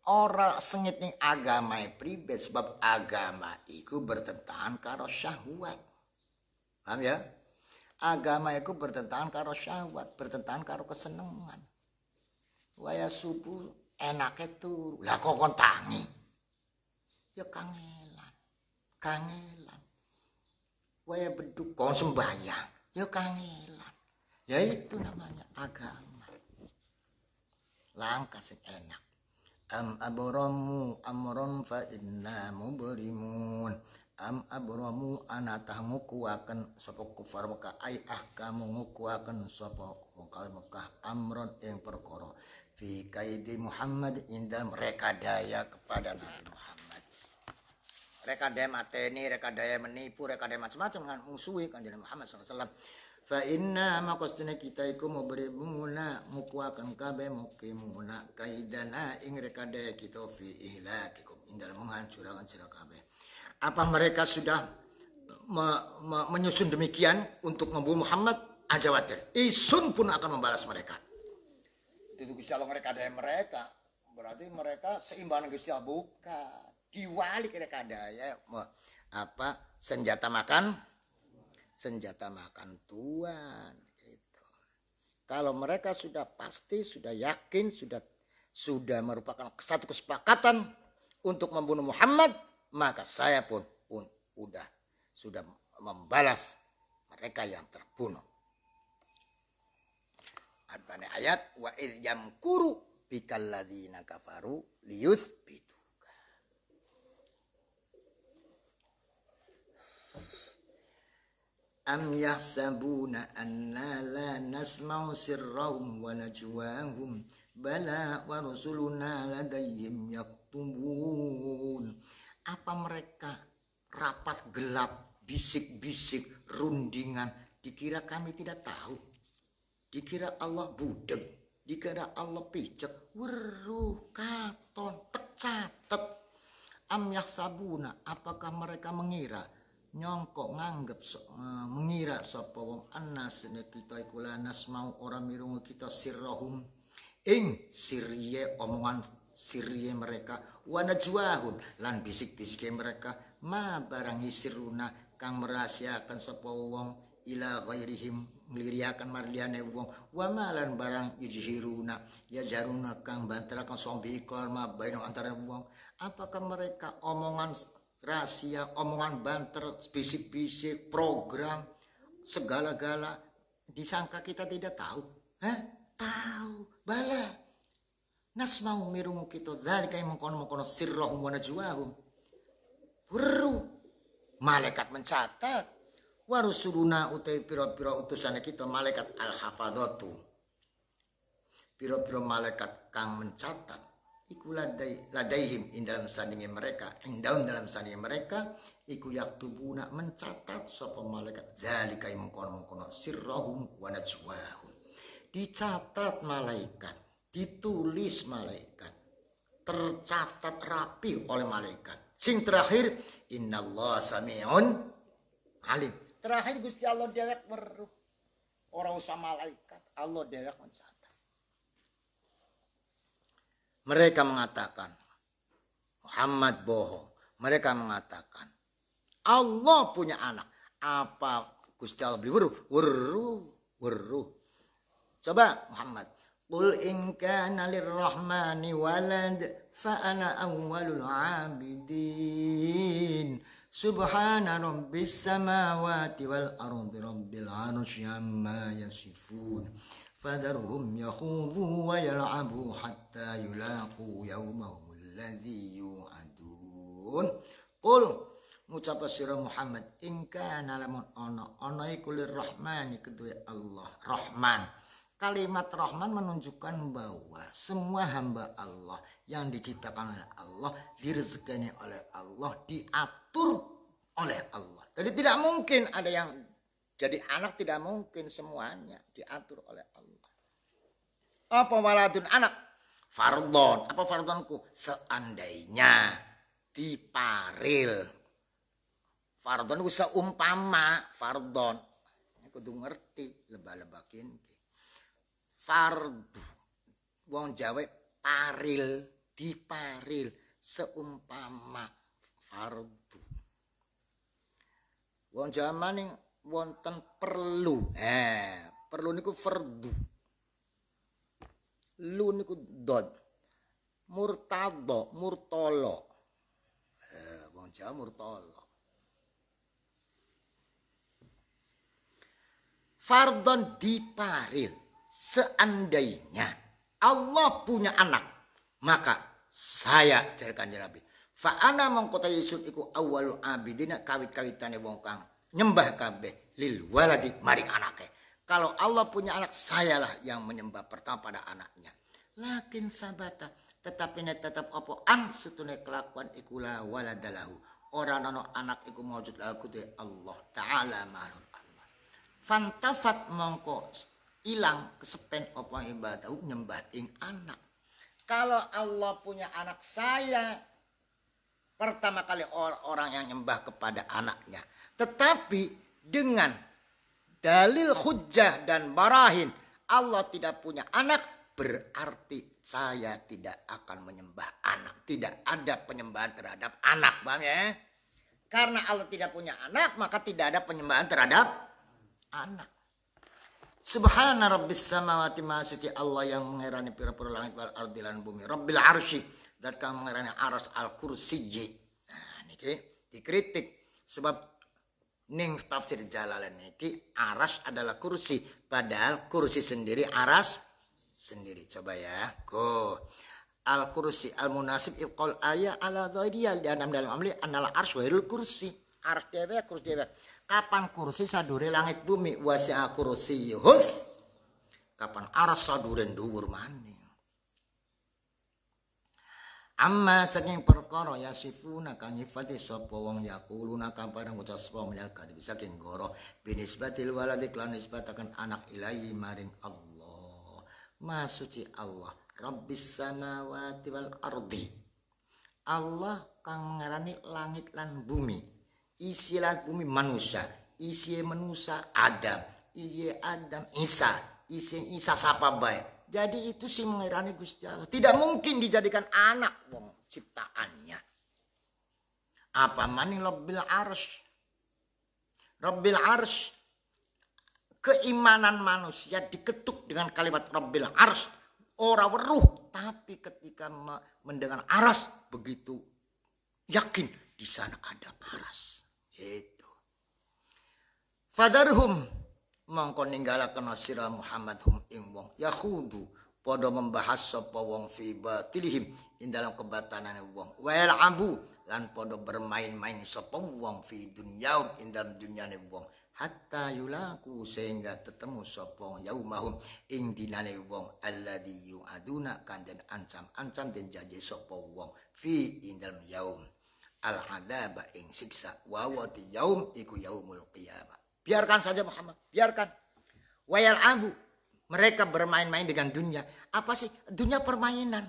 ora sengit ning agama pribadi sebab agama itu bertentangan karo syahwat. Paham ya? Agama itu bertentangan karo syahwat, bertentangan karo kesenangan, Waya subuh enaknya turu. Lah kok kon tangi? Ya kangelan. Kangelan. Wae beduk kon sembahyang. Ya kangelan. Ya itu namanya agama. Langkah sing enak. Am abromu amron fa inna berimun am abramu anatahmu kuakan sopo kufar Mekah ai ahkamu kuakan sopo Mekah Mekah amron yang perkoroh fi kaidi Muhammad indah mereka daya kepada Nabi Muhammad mereka daya mateni mereka daya menipu mereka daya macam-macam dengan musuhi jadi kan Muhammad SAW fa inna makostuna kita iku mukwa kan kabe mukimuna kaidana ing mereka daya kita fi ihlakikum indah menghancurkan sira kabe apa mereka sudah me, me, menyusun demikian untuk membunuh Muhammad ajawatir isun pun akan membalas mereka itu Gusti Allah mereka ada mereka berarti mereka seimbangan Gusti Allah buka diwali mereka ada ya apa senjata makan senjata makan tuan gitu. kalau mereka sudah pasti sudah yakin sudah sudah merupakan satu kesepakatan untuk membunuh Muhammad maka saya pun pun udah sudah membalas mereka yang terbunuh Artinya ayat wa idjam kuru bikal ladina kafaru liyuth bituka. Am yahsabuna anna la nasma'u sirrahum wa najwahum bala wa rusuluna ladayhim yaktubun. Apa mereka rapat gelap, bisik-bisik, rundingan, dikira kami tidak tahu dikira Allah budeg dikira Allah picek weruh katon tercatat am sabuna. apakah mereka mengira nyongko nganggep so, uh, mengira sapa wong anas kita iku lanas mau ora mirungu kita sirrahum ing sirye omongan sirye mereka wanajwahum lan bisik bisik mereka ma barang isiruna kang merahasiakan sapa wong ila ghairihim ngliriakan marliane ya, wong wa malan barang yujhiruna jaruna kang bantara kang sombi korma baino antara wong apakah mereka omongan rahasia omongan banter bisik-bisik program segala-gala disangka kita tidak tahu Hah? tahu bala Nas mau mirungu kita kayak mengkono-mengkono sirrohum wa najwahum buru, Malaikat mencatat warusuluna utai piro-piro utusan kita malaikat al hafadotu piro-piro malaikat kang mencatat iku ladai, ladaihim in dalam sandingi mereka in dalam dalam sandingi mereka iku tubuna mencatat sopa malaikat zalikai mengkono-mengkono sirrahum wa najwahum dicatat malaikat ditulis malaikat tercatat rapi oleh malaikat sing terakhir allah samiun alim Terakhir Gusti Allah dewek weruh. Orang usah malaikat. Allah dewek mencatat Mereka mengatakan. Muhammad bohong. Mereka mengatakan. Allah punya anak. Apa Gusti Allah beli weruh? Weruh. Weruh. Coba Muhammad. Qul in kana lirrahmani walad fa ana awwalul abidin. Subhana rabbis samawati wal ardi rabbil arsy amma yasifun. Fadharhum yakhudhu wa yal'abu hatta yulaqu yawmahum alladhi yu'adun. Qul ngucap sira Muhammad in kana lamun ana ana iku Allah rahman. Kalimat Rahman menunjukkan bahwa semua hamba Allah yang diciptakan oleh Allah, direzekinya oleh Allah, diatur oleh Allah. Jadi tidak mungkin ada yang jadi anak tidak mungkin semuanya diatur oleh Allah. Apa waladun anak? Fardon. Apa fardonku? Seandainya diparil. Fardonku seumpama fardon. Aku tuh ngerti lebah-lebah fardu wong jawa paril diparil seumpama fardu wong jaman ning wonten perlu eh perlu niku fardu lu niku dod murtado murtolo eh wong jawa murtolo fardon diparil seandainya Allah punya anak, maka saya kanjeng Nabi. Fa'ana mengkota Yusuf iku awalu abidina kawit-kawitane wong kang nyembah kabeh lil waladi maring anake. Kalau Allah punya anak, sayalah yang menyembah pertama pada anaknya. Lakin sabata tetapi ne tetap opo an setune kelakuan ikula waladalahu. Orang nono anak iku mawujud lagu Allah Ta'ala mahluk Allah. Fantafat mongko hilang kesepen apa ibadah nyembah ing anak kalau Allah punya anak saya pertama kali orang orang yang nyembah kepada anaknya tetapi dengan dalil hujjah dan barahin Allah tidak punya anak berarti saya tidak akan menyembah anak tidak ada penyembahan terhadap anak bang ya karena Allah tidak punya anak maka tidak ada penyembahan terhadap anak Subhana rabbis samawati maha suci Allah yang mengherani pira-pira langit wal ardi lan bumi. Rabbil arsy dan kang mengherani aras al kursiji. Nah niki dikritik sebab ning tafsir jalalan niki aras adalah kursi padahal kursi sendiri aras sendiri. Coba ya. Go. Al kursi al munasib iqal ayat ala dhairiyal dan dalam amli anal arsy wa kursi. Arsh dewe kursi dewe Kapan kursi sadure langit bumi aku kursi yuhus Kapan aras saduren dhuwur mani Amma saking perkara ya sifuna kang nyifati sapa wong yaquluna kang padha maca sapa mlaka bisa king goro binisbatil walad iklan nisbatakan anak ilahi maring Allah. Maha Allah, Rabbis samawati wal ardi. Allah kang ngarani langit lan bumi isi lan bumi manusia isi manusia Adam isi Adam Isa isi Isa siapa baik jadi itu si mengherani Gusti Allah tidak mungkin dijadikan anak wong ciptaannya apa mani Rabbil Arsh Rabbil Arsh keimanan manusia diketuk dengan kalimat Rabbil Arsh ora weruh tapi ketika mendengar aras begitu yakin di sana ada aras itu. Fadarhum mongko ninggalaken sira Muhammad hum ing wong yahudu padha membahas sapa wong fi batilihim ing dalam kebatanane wong. Wal abu lan padha bermain-main sapa wong fi dunyaum ing dalam dunyane wong hatta yulaku sehingga ketemu sapa yaumahum ing dinane wong alladhi yu'aduna kan den ancam-ancam den janji sapa wong fi ing dalam yaum al adaba ing siksa wa wa yaum iku yaumul qiyamah biarkan saja Muhammad biarkan wayal abu mereka bermain-main dengan dunia apa sih dunia permainan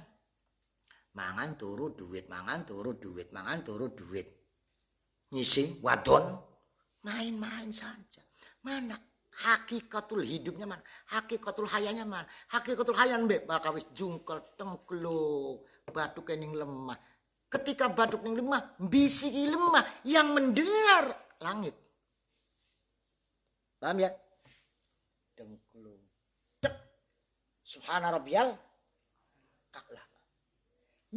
mangan turu duit mangan turu duit mangan turu duit ngisi wadon main-main saja mana hakikatul hidupnya mana hakikatul hayanya mana hakikatul hayan be bakal wis jungkel tengkluk batu kening lemah ketika batuk yang lemah bisiki lemah yang mendengar langit paham ya dengklung dek subhana rabbiyal a'la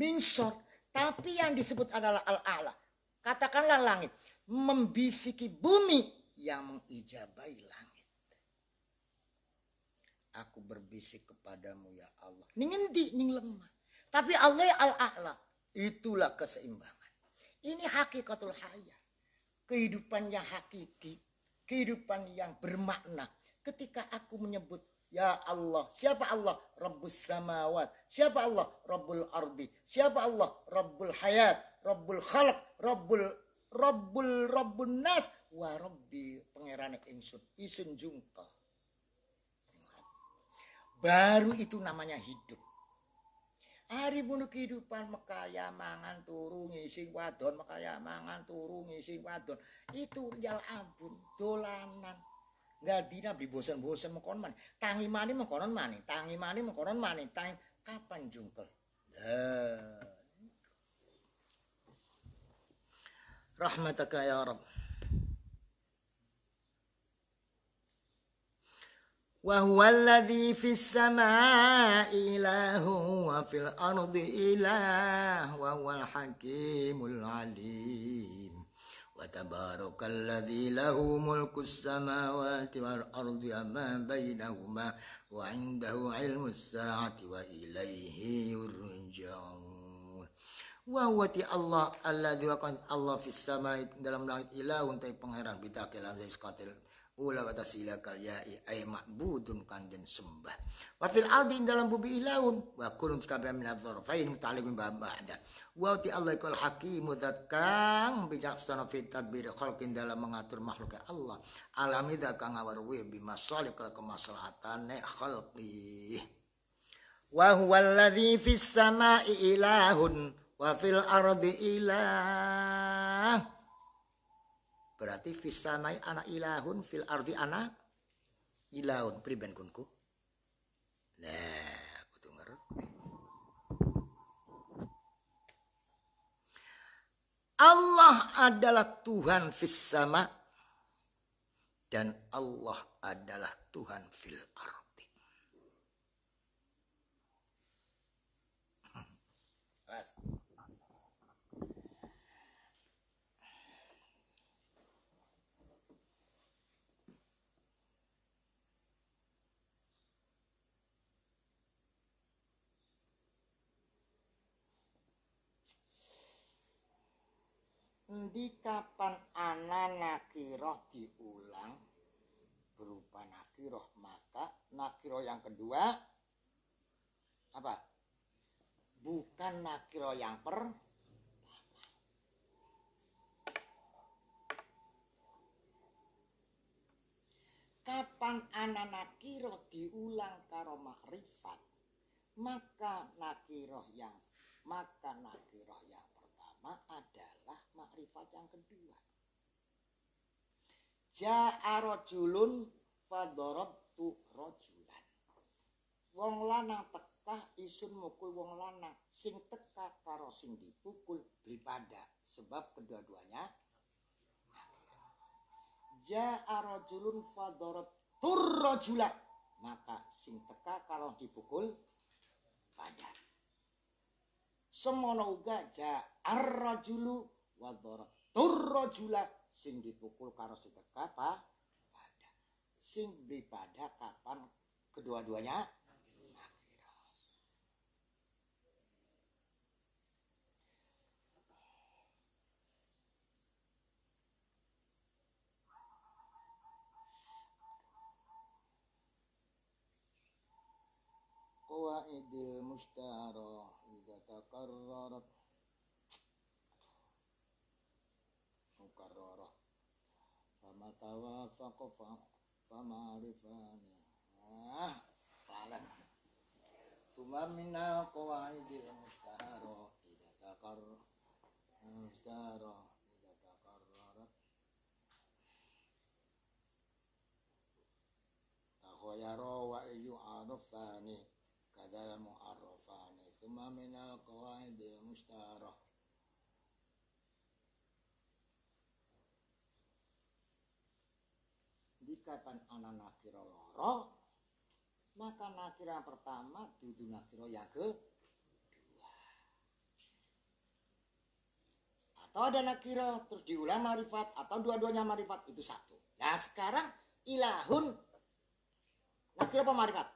minsor tapi yang disebut adalah al-a'la katakanlah langit membisiki bumi yang mengijabai langit aku berbisik kepadamu ya Allah ning ngendi, ning lemah tapi Allah ya al-a'la Itulah keseimbangan. Ini hakikatul hayat Kehidupan yang hakiki, kehidupan yang bermakna. Ketika aku menyebut Ya Allah, siapa Allah? Rabbus samawat. Siapa Allah? Rabbul ardi. Siapa Allah? Rabbul hayat, Rabbul khalq, Rabbul Rabbul Rabbun nas wa Rabbi pangeran insun isun jungkal. Baru itu namanya hidup. Hari bunuh kehidupan mekaya mangan turu ngising wadon mekaya mangan turu ngising wadon itu ya ampun dolanan nggak dina bi bosen-bosen mengkon mani tangi mani mengkonon mani tangi mani mengkonon mani tangi kapan jungkel rahmataka ya rabb وهو الذي في السماء إله وفي الأرض إله وهو الحكيم العليم وتبارك الذي له ملك السماوات والأرض وما بينهما وعنده علم الساعة وإليه يرجعون وهو الله الذي الله في السماء fis sama dalam langit ilahun pangeran bitakilam jadi sekatil ula wa tasila kal ya'i ya, ay ma'budun kan sembah wa fil ardi dalam bumi ilaun wa kulun kabeh min adzarfain muta'alliqun bi ba'da wa ti Allah kal hakim zat kang bijaksana fi tadbir khalqin dalam mengatur makhluk Allah alamida kang awarwi bi masalih kal kemaslahatan khalqi wa huwa alladhi fis sama'i ilahun wa fil ardi ilah Berarti fisamai anak ilahun fil ardi anak ilahun priben kunku. Nah, tuh ngerti. Allah adalah Tuhan fis dan Allah adalah Tuhan fil ardi Di kapan ana nakiroh diulang berupa nakiroh maka nakiroh yang kedua apa bukan nakiroh yang pertama kapan ana nakiroh diulang karo makrifat maka nakiroh yang maka nakiroh yang pertama adalah makrifat yang kedua. Ja'a fadorobtu rojulan. Wong lanang tekah isun mukul wong lanang, sing teka karo sing dipukul beripada sebab kedua-duanya Ja'a fadorobtu rojulan. Maka sing teka kalau dipukul padat semono uga ja rajulu wa darabtur sing dipukul karo sedekah apa pada sing dipada kapan kedua-duanya idil mustaroh tekararat mukarara sama tawafak pamarifani ah salah suma minal kawaidil mustaharo ida takar mustaharo ida takararat takoyaro wa iyu anufani kadal mu'arro ثم من القواعد المشتهرة Jika pan ana nakira loro, maka nakira pertama dudu nakira ya ke dua. Atau ada nakira terus diulang marifat atau dua-duanya marifat itu satu. Nah sekarang ilahun nakira apa marifat?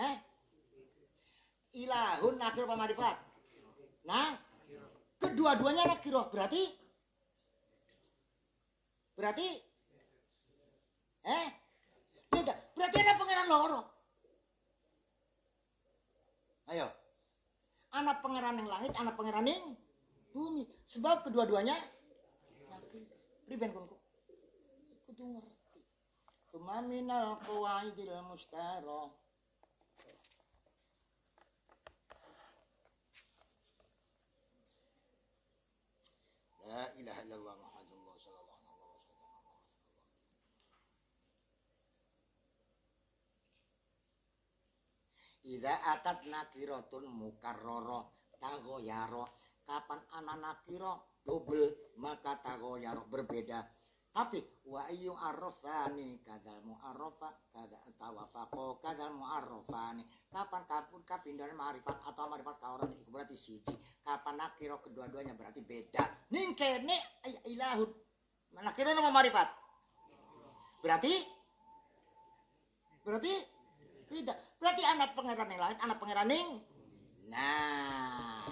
Eh? ilahun nakiro pamarifat. Nah, kedua-duanya nakiro berarti berarti eh beda. Berarti ada pangeran loro. Ayo. Anak pangeran yang langit, anak pangeran yang bumi. Sebab kedua-duanya priben kongko. Kudu ngerti. Tumaminal qawaidil mustaroh La ilaha illallah Muhammadullah sallallahu alaihi wasallam. Idza atat nakiratun mukarrara tagoyaro kapan anak nakiro double maka tagoyaro berbeda tapi wa ayu arrofani kadal arrofa kada tawafaqo kadal arrofani Kapan kapun kapindahan marifat atau marifat kaoran itu berarti siji. Kapan nakiro kedua-duanya berarti beda. Ning kene ilahud. Nakiro nama marifat. Berarti berarti tidak. Berarti anak pangeran yang lain, anak pangeran ning Nah,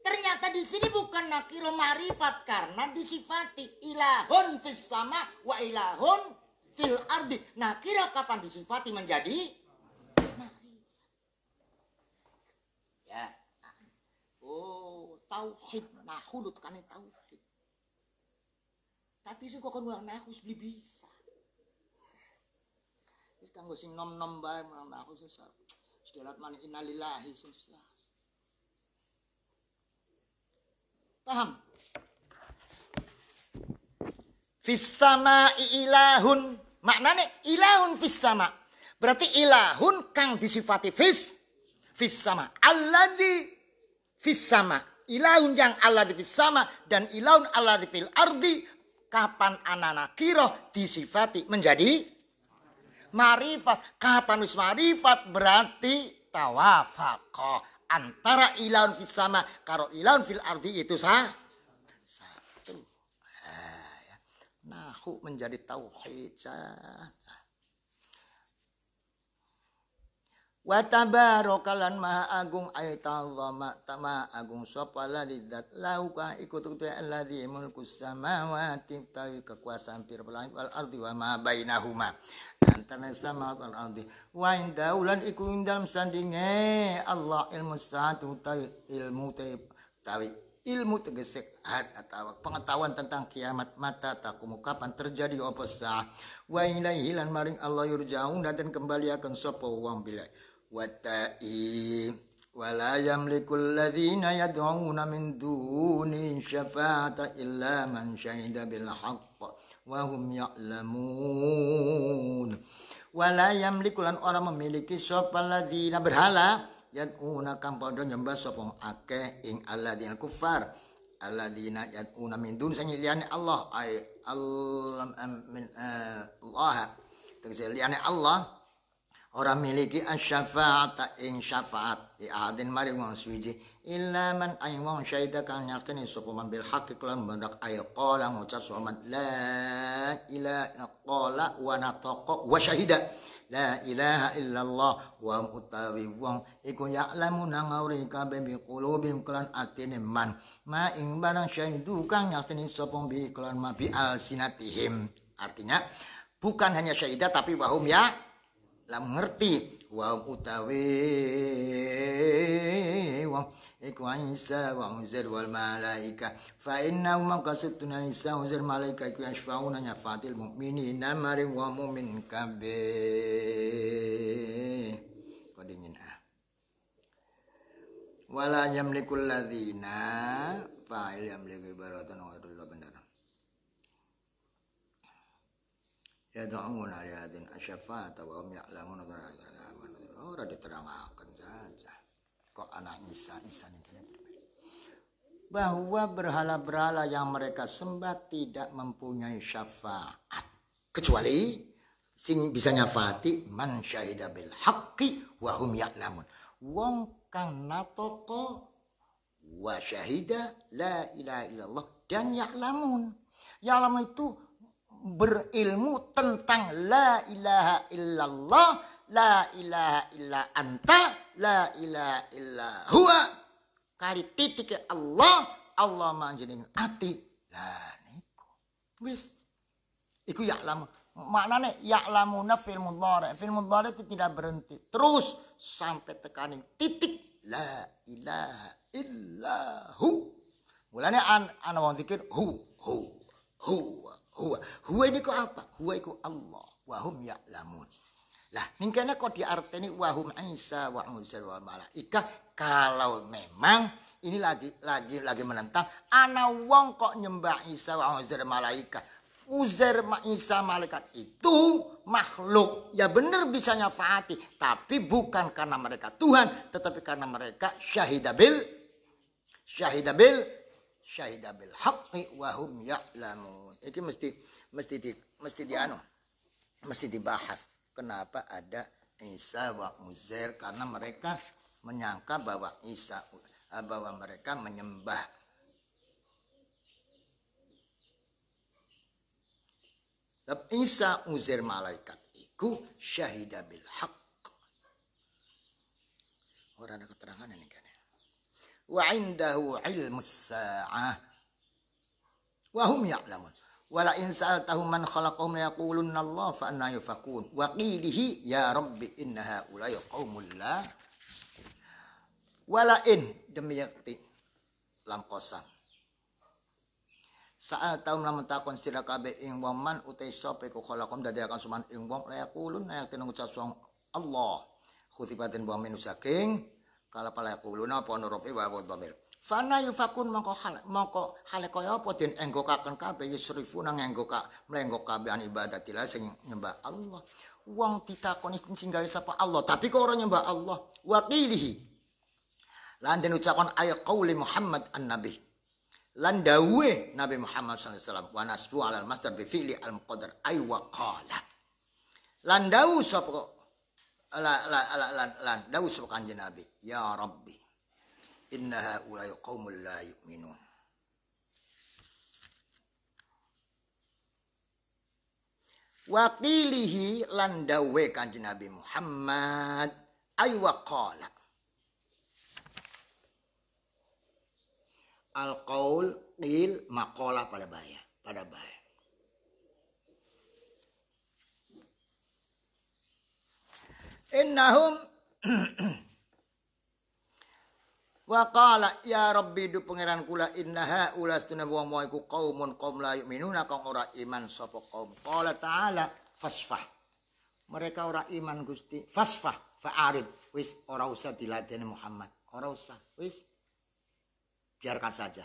Ternyata di sini bukan nakiro marifat karena disifati ilahun fis sama wa ilahun fil ardi. Nakiro kapan disifati menjadi marifat. Ya. Oh, tauhid mahulut nah, kan tauhid. Tapi suka kan wong nakus beli bisa. kan gua sing nom-nom bae menang aku susah. Sedelat man inalillahi susah. Paham? fisama ilahun. maknane ilahun fisama Berarti ilahun kang disifati fis. fisama Allah di fisama Ilahun yang Allah di fisama Dan ilahun Allah di fil ardi. Kapan anana kiro disifati menjadi marifat. Kapan wis marifat berarti tawafakoh antara ilaun fis sama karo ilaun fil ardi itu sah satu nah, nahu menjadi tauhid sah wa tabarakalan maha agung aitallama tama agung sapa ladzat lauka ikut tu ya alladzi mulku samawati tawi kekuasaan pir langit wal ardi wa ma bainahuma antara sama wal ardi wa inda ulan iku indam sandinge Allah ilmu satu tawi ilmu tawi ilmu hat atau pengetahuan tentang kiamat mata takumu kapan terjadi apa sah wa ilaihi lan maring Allah yurjaun dan kembali akan sapa wong bilai والتائب ولا يملك الذين يدعون من دونه الشفاعة إلا من شهد بالحق وهم يعلمون ولا يملك lan orang memiliki sapa ladzina berhala yad'una kang padha nyembah sapa akeh ing alladzina kufar alladzina yad'una min dun sing liyane Allah ay eh, Allah min Allah tegese liyane Allah Orang miliki asyafa'ata ing syafaat di adin mari wong suwiji illa man ay wong syaida kang nyakteni sapa man bil haqqi kelan bandak ay qala ngucap sapa la ilaha qala wa nataqa wa syahida la ilaha illallah wa mutawi wong iku ya'lamu nang auri kabe bi qulubim kelan atine man ma ing barang syaidu kang nyakteni sapa bi kelan ma bi alsinatihim artinya bukan hanya syaida tapi wahum ya lam ngerti wa utawi wa iku Isa wa Uzair wal malaika fa inna ma qasatuna Isa Uzair malaika iku yashfauna nyafatil mu'minina nah, mari wa mu'min kabe kodingin ah wala yamliku ladzina fa yamliku ibaratan wa ya yad'una hari hadin asyafata wa hum ya'lamuna oh, ora diterangaken saja kok anak nisa Isa ini bahwa berhala-berhala yang mereka sembah tidak mempunyai syafaat kecuali sing bisa nyafati man syahida bil haqqi wa hum ya'lamun wong kang natoko wa syahida la ilaha illallah dan ya'lamun ya'lamun itu berilmu tentang la ilaha illallah, la ilaha illa anta, la ilaha illa huwa. Kari titik Allah, Allah manjening ati. Lah niku. Wis. Iku lama. Maknanya ya'lamuna fil mudhara. Fil mudhara itu tidak berhenti. Terus sampai tekanin titik la ilaha illahu. Mulanya an anak mau dikir hu hu hu huwa. Huwa ini kok apa? Huwa itu Allah. Wahum ya'lamun. Lah, ningkana kok diarteni wahum Isa wa Uzair wa malaika kalau memang ini lagi lagi lagi menentang ana wong kok nyembah Isa wa wa malaika Uzer ma Isa malaikat itu makhluk. Ya benar bisa nyafati tapi bukan karena mereka Tuhan, tetapi karena mereka syahidabil syahidabil syahidabil haqqi wahum ya'lamun itu mesti mesti di mesti di anu mesti dibahas kenapa ada Isa wa Uzair karena mereka menyangka bahwa Isa eh, bahwa mereka menyembah Isa Uzair malaikat iku syahida bil haq orang ada keterangan ini kan ya? wa indahu ilmus sa'ah wa hum ya'lamun wala insal tahu man khalaqahum la yaqulunna Allah fa anna yufakun wa qilihi ya rabbi inna haula qaumul la wala in demi yakti lam kosan Saat tahu lamun takon sira kabeh ing wong man utai sapa ku khalaqum akan suman ing wong la yaqulun la yakti suang Allah khutibatin wa min saking kala pala yaquluna apa nurufi wa dhamir Fana yufakun mako hal mongko hal kaya apa den enggo kaken kabeh yusrifu nang enggo ka mlenggo kabeh an sing nyembah Allah. Wong ditakoni sing gawe sapa Allah, tapi kok ora nyembah Allah. Wa qilihi. Lan den ucapkan ayat qauli Muhammad annabi. Lan dawuhe Nabi Muhammad sallallahu alaihi wasallam wa nasbu alal master bi fi'li al muqaddar ay wa qala. Lan dawuh sapa la la la lan dawuh sapa kanjeng Nabi, ya Rabbi. inna haulai qaumul la yu'minun Wakilihi landawe kanji Nabi Muhammad aywa qala al qaul qil maqala pada baya pada baya innahum Wakala ya rabbi du pangeran kula inna haula astuna wa ma iku qaumun qaum la yu'minuna kang ora iman sapa kaum. Qala ta'ala fasfah. Mereka ora iman Gusti. Fasfah fa'arid. Wis ora usah diladeni Muhammad. Ora usah. Wis biarkan saja.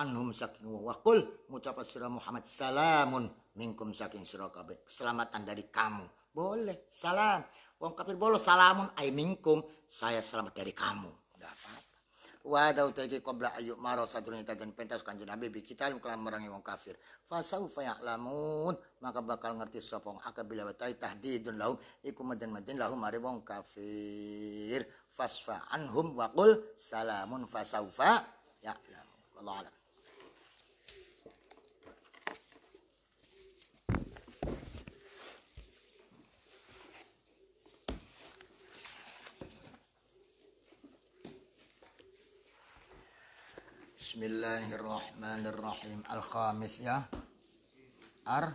Anhum saking wa qul ngucap sira Muhammad salamun minkum saking sira kabeh. Keselamatan dari kamu. Boleh salam. Wong kafir bolos salamun ay minkum. Saya selamat dari kamu wa dau teki qabla ayyub maro sadrun dan pentas kanjeng Nabi bikita kita kelam merangi wong kafir fasaufa lamun maka bakal ngerti sopong. wong bila wa tahdidun lahum iku madin madan lahum mari wong kafir fasfa anhum wakul salamun salamun fasaufa ya wallahu alam Bismillahirrahmanirrahim. Al-Khamis ya. Ar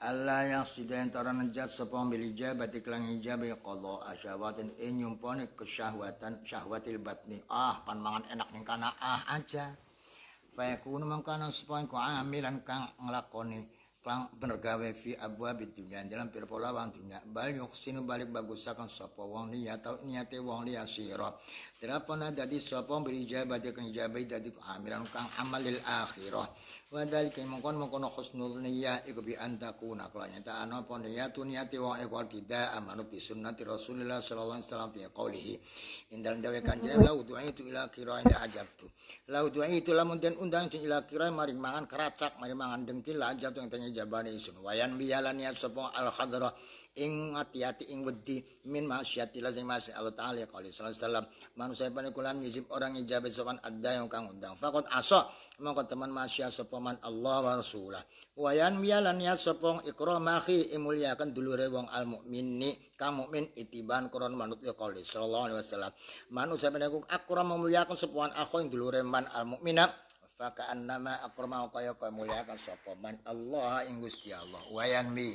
Allah yang yang taruh nejat sepong bil ijabat iklan ya qadha asyawatin in eh, yumponi kesyahwatan syahwatil batni ah pan mangan enak yang kana ah aja fa yakunu mangkana sepong ku amilan kang ngelakoni Kelang bener gawe fi abwa bidunya dalam pirpola wang dunya bal sinu balik bagusakan sapa wang niya tau niate wang liya sirot Terapona dadi beri jabat ya kini jabai dadi amiran kang amal lil akhirah wa kini mongkon mongkon husnul niya iku bi ta kala nyata tu niya niyatu niyati wa iku tidak amanu bi sunnati rasulillah sallallahu alaihi wasallam fi qoulihi indal dawe kanjeng mm-hmm. la tu ila tu ajabtu la itu lamun den undang ila kira mari mangan keracak marimangan mangan dengkil la tu yang tanya jabani isun wayan biyalan ya sapa al khadrah ing ati-ati ing wedi min maksiati lazim masya Allah taala ya qali salam salam manusia manusia panikulan yajib orang jabat sopan adda yang kang undang fakot aso mongko teman masya sopaman Allah wa rasulah mialan yan miyalan ya sapa ikramahi imulyakan dulu rewang al ni kang mukmin itiban koran manut ya qali sallallahu alaihi wasallam manusia paniku akram memulyakan sepuan aku yang dulu rewang al mukmina faka annama akrama kaya kaya muliakan sopaman Allah ing Gusti Allah wayan mi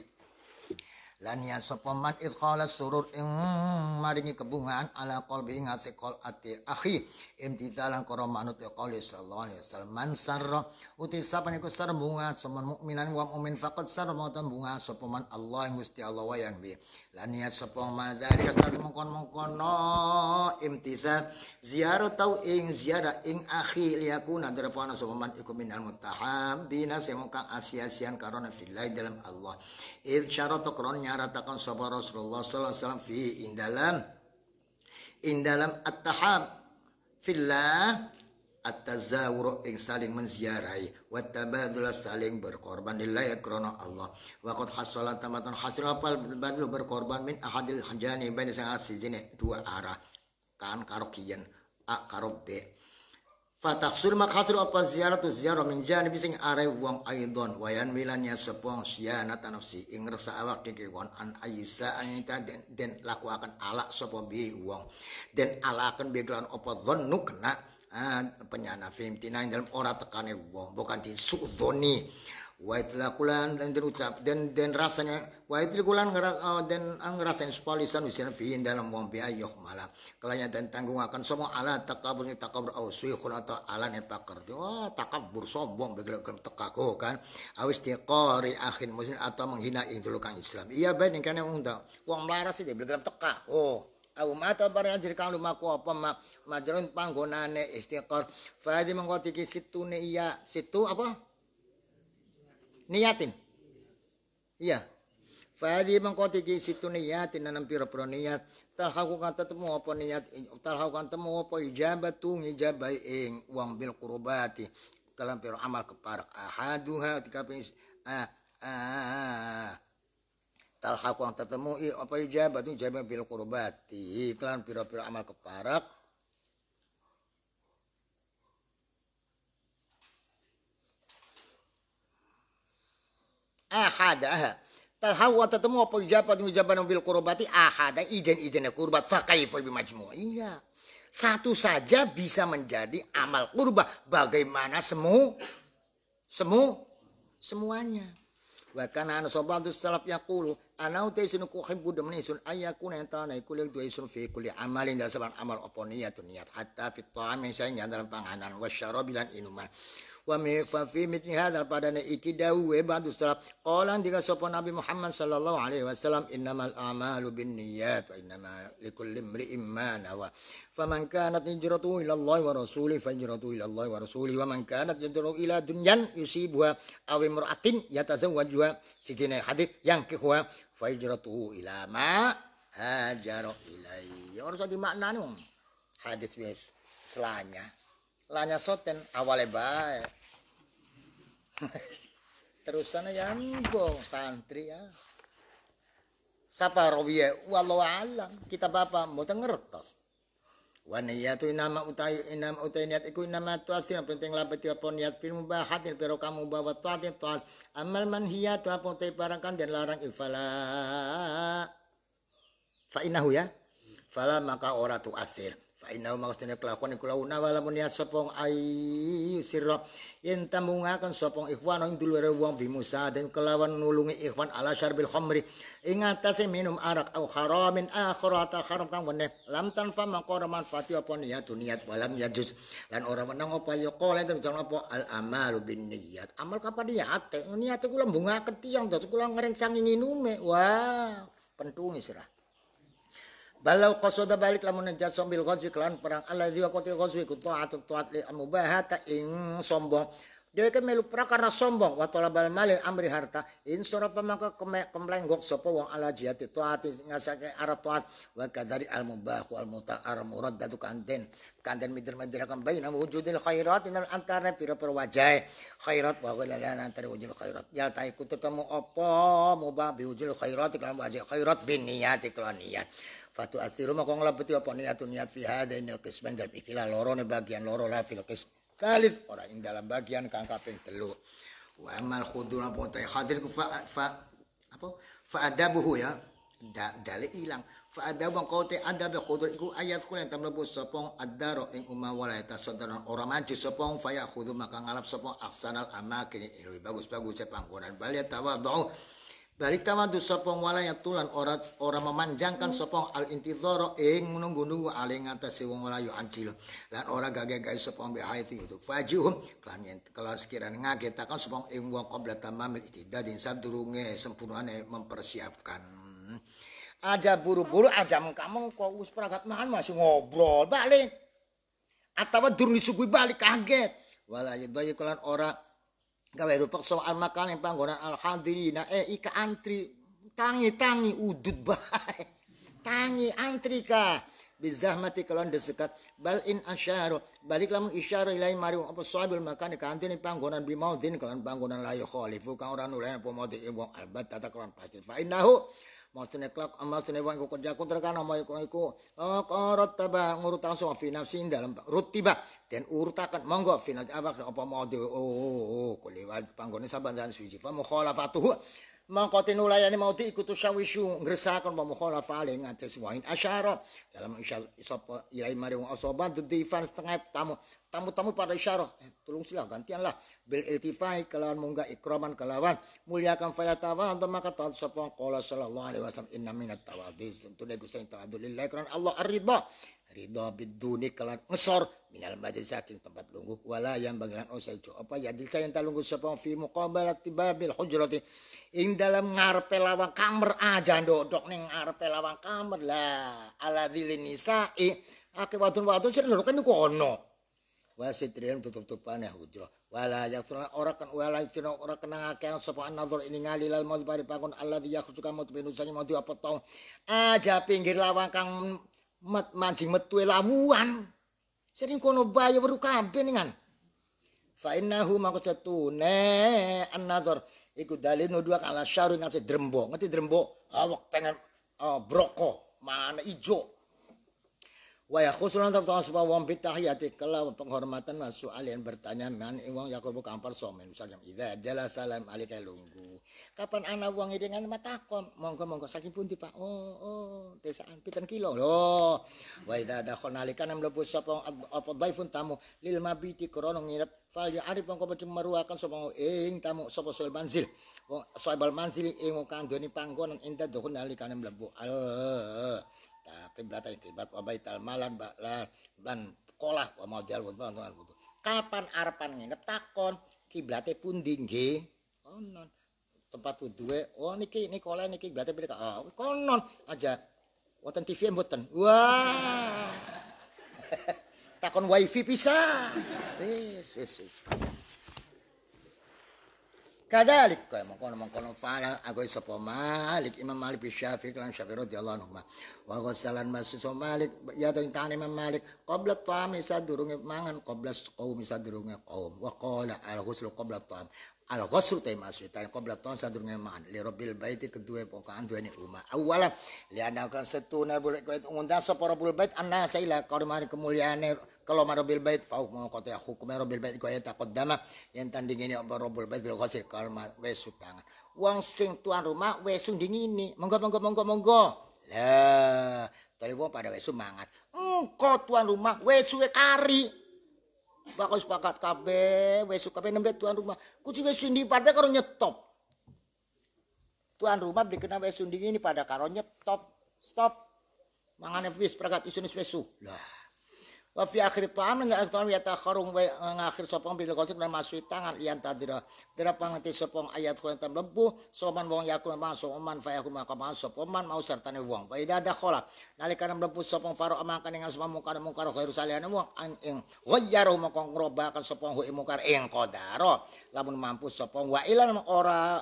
lan yen sapa man idqala surur ing maringi kebungan ala qalbi ing ati ati akhi imtithalan karo manut ya qali sallallahu alaihi wasallam man sarra utisa mukminan wa mukmin faqad sarra mautan bunga sapa man Allah Gusti Allah wa yang bi Laniat sepo sapa kasar kasal mengkon no imtithal ziarah tau ing ziarah ing akhi nadara pana sepo man iku minal dina semoga asia sian karena filai dalam Allah id syarat nyara takon sepo Rasulullah sallallahu salam fi indalam indalam at-tahab fillah at-tazawur ing saling menziarahi wa tabadul saling berkorban lillahi krana Allah wa qad hasala tamatan hasil apal badul berkorban min ahadil hajani bain sang jene dua arah kan karo kiyen a karo b Fatahsul hasil apa ziaratu ziarah min janibi sing are wong aidon wayan milanya sepong siana tanafsi ing resa awak dikewon an ayisa anita den, den laku akan alak sopo bi wong den alakan beglan apa dhonnu kena penyana 59 dalam ora tekane wong bukan disudoni wa kulan dan terucap dan dan rasanya ngeras itlaqulan eh, dan eh, ngerasain sepalisan usian fiin dalam wong bi malah kelanya dan tanggung akan semua ala takabur ni takabur au suyukhun atau ala ne pakar oh takabur sombong begelagam tekaku oh, kan awis kori akhin muslim atau menghina intelek islam iya baik kan yang undang wong melaras dia begelagam teka oh Aku mata barang ajri kang lumaku apa ma panggonan panggonane istiqor Fadi hadi situ nia situne iya situ apa niatin iya Fadi hadi situ niatin nanam pira-pira niat aku kan temu apa niat aku kan temu apa ijabatu ngijabai ing uang bil kurubati. Kalau pira amal keparak ahaduha tika ah ah, ah, ah, ah talhaq tertemu i apa ijabat itu jami bil qurbati iklan piro-piro amal keparak ah talhaq wang tertemu apa ijabat itu jami bil ah ahada ijen-ijennya kurbat fobi majmu iya satu saja bisa menjadi amal kurba bagaimana semu semu semuanya bahkan anak sobat salaf yakulu anau te isun ku isun ayakuna ta na ikul tu isun fi kuli amalin da saban amal apa niat niat hatta fi ta'ami dalam panganan wa syarabilan inuman wa mi fa fi mitni hadal padane iki dawu e ba'du sapa nabi Muhammad sallallahu alaihi wasallam innamal a'malu binniyat wa innamal likulli imrin ma nawa faman kanat hijratu ila Allah wa rasuli hijratu ila Allah wa rasuli wa man kanat hijratu ila dunyan yusibuha aw imra'atin yatazawwajuha sijine hadith yang kehwa fajratu ila ma hajara ilai orang so dimaknani om hadis wis selanya lanya soten awale bae sana yang engko santri ya sapa rawiye ya? wallahu alam kita bapak mau ngertos Wa tu inama utai inama utai niat iku inama tuasin penting beti apa niat fil mubahatin pero kamu bawa tuatin tuat amal tu apa utai parakan dan larang ifala fa inahu ya fala maka ora tu asir Fainau maksudnya kelakuan ikulah una walamun niat sopong ayu siro yang tamungakan sopong ikhwan yang dulu bimusa dan kelawan nulungi ikhwan ala syarbil khomri ingatasi minum arak au haramin akhara ta haram kang wane lam tanfa makora manfaati apa niat niat walam ya jus dan orang menang apa ya kolen dan jangan apa al amal bin niat amal kapan niat niat ikulah bunga ketiang dan ikulah ngerencang ini nume wah pentungi sirah Balau kosoda balik lamun najasum sambil ghazwi kelan perang ala wa qatil ghazwi ku tuat ta'at li bahata ing sombong Dewa melu perang karena sombong waktu talabal malin amri harta in sarafa maka gokso sopo wong ala jihati tuat ngasake arat dari almu bahu almu ta wal muta'ar datu kanten kanten midir midir akan bayi namu ujudil khairat inal antara pira perwajai khairat wa gulalan antara wujudil khairat ya taiku ketemu apa mubah bi wujudil khairat iklan wajai khairat bin niat iklan niat fatu mau maka nglebeti apa tu niat fi hadainil qismain dalam ikilah loro ne bagian loro lah fil qism kalif ora ing dalam bagian kang kaping telu. wa amal khudur apa ta hadir ku fa, fa apa fa buhu ya da, dale ilang fa adab kau ya, te adab khudur iku ayat yang tamlebu sapa adaro ing umma wala ya tasaddaran orang maju sopong fa ya khudun maka ngalap sapa ahsanal amakin eh, lebih bagus-bagus panggonan ya tawa doh Barikama tu sopong wala yang tulan orang ora memanjangkan sopong al intidoro ing eh, nunggu-nunggu atas si wong wala yu ancil lan ora gagai-gagai sopong mbi haiti itu fajum kelan kalau kelar ngake ngagetakan sopong ing wong qabla tamamil itidad ing sadurunge sempurnane mempersiapkan aja buru-buru aja mengkamu kok us peragat mahan masih ngobrol balik atau durung disugui balik kaget wala yadhayi kelan orang gawe rupak soal makan yang panggonan alhamdulillah eh ika antri tangi tangi udut bae tangi antrika, ka bizahmati kalon desekat bal in asyaro balik lamun isyaro ilai mari apa soal makan ika antri yang panggonan bimau din kalon panggonan layu khalifu kang orang nulayan apa mau di ibu eh, albat tata kalon pasti fa'innahu maksudne klak amasne eh, wa iku kerja kudrakan ama iku iku qarat eh, taba ngurutan so fi nafsi dalam rutiba dan urutakan monggo fi nafsi apa apa mau oh, oh, oh kuliwat panggone saban dan suci fa mukhalafatuhu mangkotinu layani mauti ikutu syawishu ngresakon pamukhola fale alai ngates wa asyara dalam isyara ilai mari wong asoban defense setengah tamu tamu-tamu pada isyarah eh, tolong silah gantianlah bil iltifai kelawan munggah ikraman kelawan muliakan fayatawa antum maka taat sapa qala sallallahu alaihi wasallam inna minat tawadhi tentu nek gusti tawadhu lillahi Allah ar-ridha ridha biduni ngesor minal majlis saking tempat lungguh wala yang bagilan usai oh, jo apa ya jika yang talunggu sapa fi muqabalat babil hujrati ing dalam ngarepe lawang kamar aja ndok ning ngarepe lawang kamar lah ala dzilin nisae ake wadon wadon sir kan niku ono wasitrian tutup-tutupane hujrah wala tuna ora kan wala yaktuna ora kena akeh sapa nazar ini ngali lal maut bari ala alladzi yakhrujuka maut binusani mau apa tau aja pinggir lawang kang mat mancing metu lawuan Sering kono baru weru kabeh ningan. Fa innahu maqsatune an-nazar iku dalilno dua kala syaru nganti drembok. Ngerti drembo? Awak pengen uh, broko, mana ijo. Wa yakhusulan tartang sapa wong bitahiyati kala penghormatan masuk alian bertanya man wong yakubu kampar somen usah jam ida jala salam alika lunggu. Kapan ana wong dengan matakon monggo monggo saking pun Pak. Oh oh desaan pitan kilo lho. Wa ida dakhon alika nam lebu sapa apa daifun tamu lil mabiti kronong ngirep fal ya arif mongko meruakan sapa ing tamu sapa sul manzil. Wong saibal manzil ing kandoni panggonan enta dakhon alika nam lebu. ta kiblat ta kiblat wa baital lan kolah wa majal wa tuan kapan arepan nginep takon kiblate pundi nggih konon tempat duwe oh niki niki kolah niki kiblate pilih oh konon aja wonten TV mboten wah takon wifi pisah wis wis wis Kadalik kaya mengkono mengkono fala agoi sopo Malik Imam Malik bin Syafi'i lan Syafi'i radhiyallahu anhu. salan ghasalan masus Malik ya to intane Imam Malik tuan misa durungnya mangan qabla kaum sadurunge durungnya kaum. Wakola al ghusl tuan, ta'am al tuh ta maksud ta qabla ta'am sadurunge mangan li robil baiti kedue pokokan ini uma. Awala li ana kan setuna boleh itu ngundang sopo robil bait lah saila karimane kemuliaan kalau marobil bait fau mau kota hukum robil bait kau yang takut dama yang tanding ini robil bait bil kalau karma wesu tangan uang sing tuan rumah wesu dingin ini monggo monggo monggo monggo lah tapi wong pada wesu mangat kau tuan rumah wesu kari bakal sepakat kabe wesu kabe nembet tuan rumah kucing wesu di pada karo nyetop tuan rumah beli kena wesu dingin ini pada karo nyetop stop mangane wis perkat isunis wesu lah Wa fi akhir ta'am lan akhir ta'am yatakharum wa ngakhir sopong bil qasid lan masuk tangan iyan tadira. Tira pangeti sopong ayat kulan tam Sopan soman wong yakun masuk oman fa yakun maka masuk oman mau sertane wong. Fa ida ada khola. Nalika nam lebu sopong faro amakan dengan semua mungkar mungkar khairu salihane wong an ing ghayyaru maka ngrobakan sopong hu mungkar ing qadara. Lamun mampu sopong wa ilan ora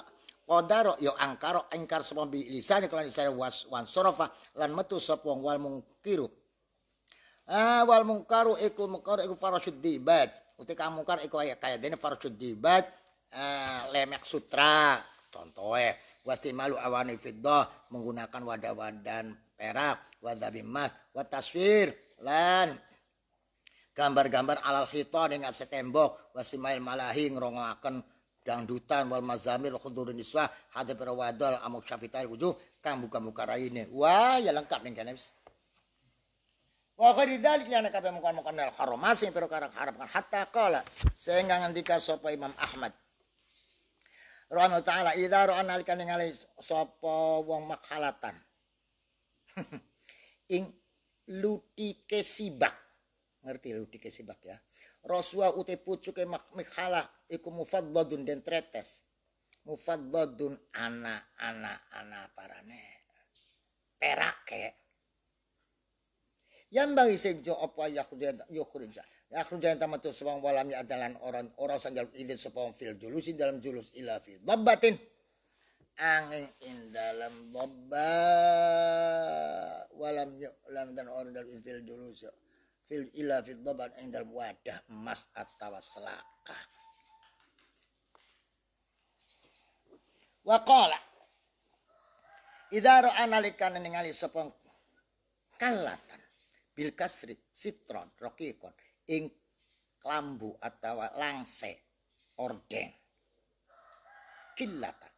Kodaro yo angkaro angkar sopong bi lisan kelan sare was wan sorofa lan metu sopong wal mungkiru Ah, wal mungkaru iku mungkaru iku farasud dibat. kang mungkar iku kaya kaya dene farasud dibat ah, eh, lemek sutra. Contohnya, eh, wasti malu awani fiddah menggunakan wadah wadah perak, wadah bimas, watasfir, lan gambar-gambar alal khitan dengan setembok wasimail malahi ngrongoaken dangdutan wal mazamir khudurun niswa hadir wadol amuk syafitai wujuh kang buka-buka raine wah ya lengkap ning kene Wa ghairi dzalik liana kabeh mengkon mengkon al haram masing pero karak harapkan hatta qala sehingga ngendika sapa Imam Ahmad Rahmat taala idza ra'an alika ningali sapa wong makhalatan ing luti kesibak ngerti luti kesibak ya Rasulullah uti pucuke makhalah iku mufaddadun den tretes mufaddadun ana ana ana parane perak kayak yang bagi sejo apa yakhrujan yang tamat tu sebang walami adalah orang orang sanjal idin sepong fil julusin dalam julus ila babatin angin in dalam dhabba walam yu'lam dan orang dalam fil julus fil ila fi dhabban in dalam wadah emas atau selaka wakola idza analikan nalikan ningali sepong kalatan bil kasri sitron rokiqon ing klambu atau langse ordeng kilata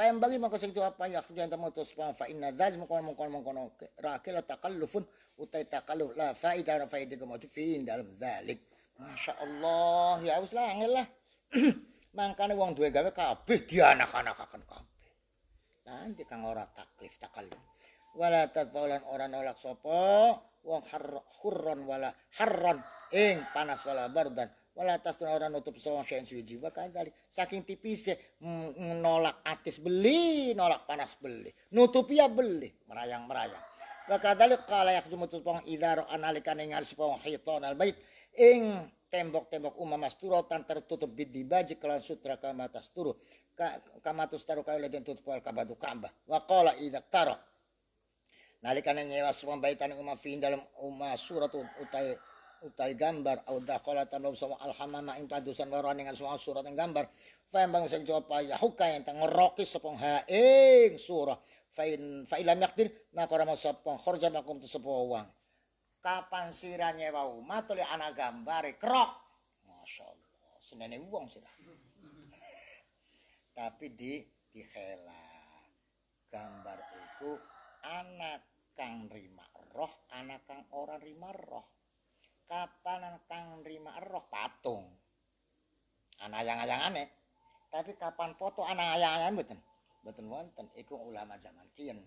yang bagi maka sing apa ya jangan temu terus pang fa inna kau mau kau rakyat rakil takallufun utai takalluf la faida ra fa kama kemati fiin dalam dalik Masya Allah ya uslah lah angel lah mangkane wong duwe gawe kabeh dianak akan kabeh lan kang ora taklif takalluf wala tatbaulan orang nolak sopo wong hurron wala harron ing panas wala bardan wala atas tas orang nutup sawang jiwa suwiji bakal saking tipisnya nolak atis beli nolak panas beli nutup ya beli merayang merayang wa kalau yang yakhzumu tusbang idaro analikan yang alis pawang hiton albaik ing tembok-tembok umam tan tertutup bidi baji kelan sutra kamatas turu kamatus taruh kayu leden tutup al kabadu kamba wa idak taro nalika nyewa sumang baitan ing umma fiin dalam umah surat utai utai gambar au dakhala tanum sama alhamama ing dusan waran dengan suang surat yang gambar fa bang seng jawab ya hukai yang tang ngeroki sepong ha surah fa in fa ilam yakdir maka ora sepong khorja makum tu kapan sira nyewa umma tuli ana gambare krok Allah senene wong sira tapi di khela gambar itu anak kang nrimak roh anak kang ora nrimak roh kapanan kang nrimak roh patung ana ayang-ayangane tapi kapan foto ana ayang-ayangane mboten mboten wonten iku ulama zaman kian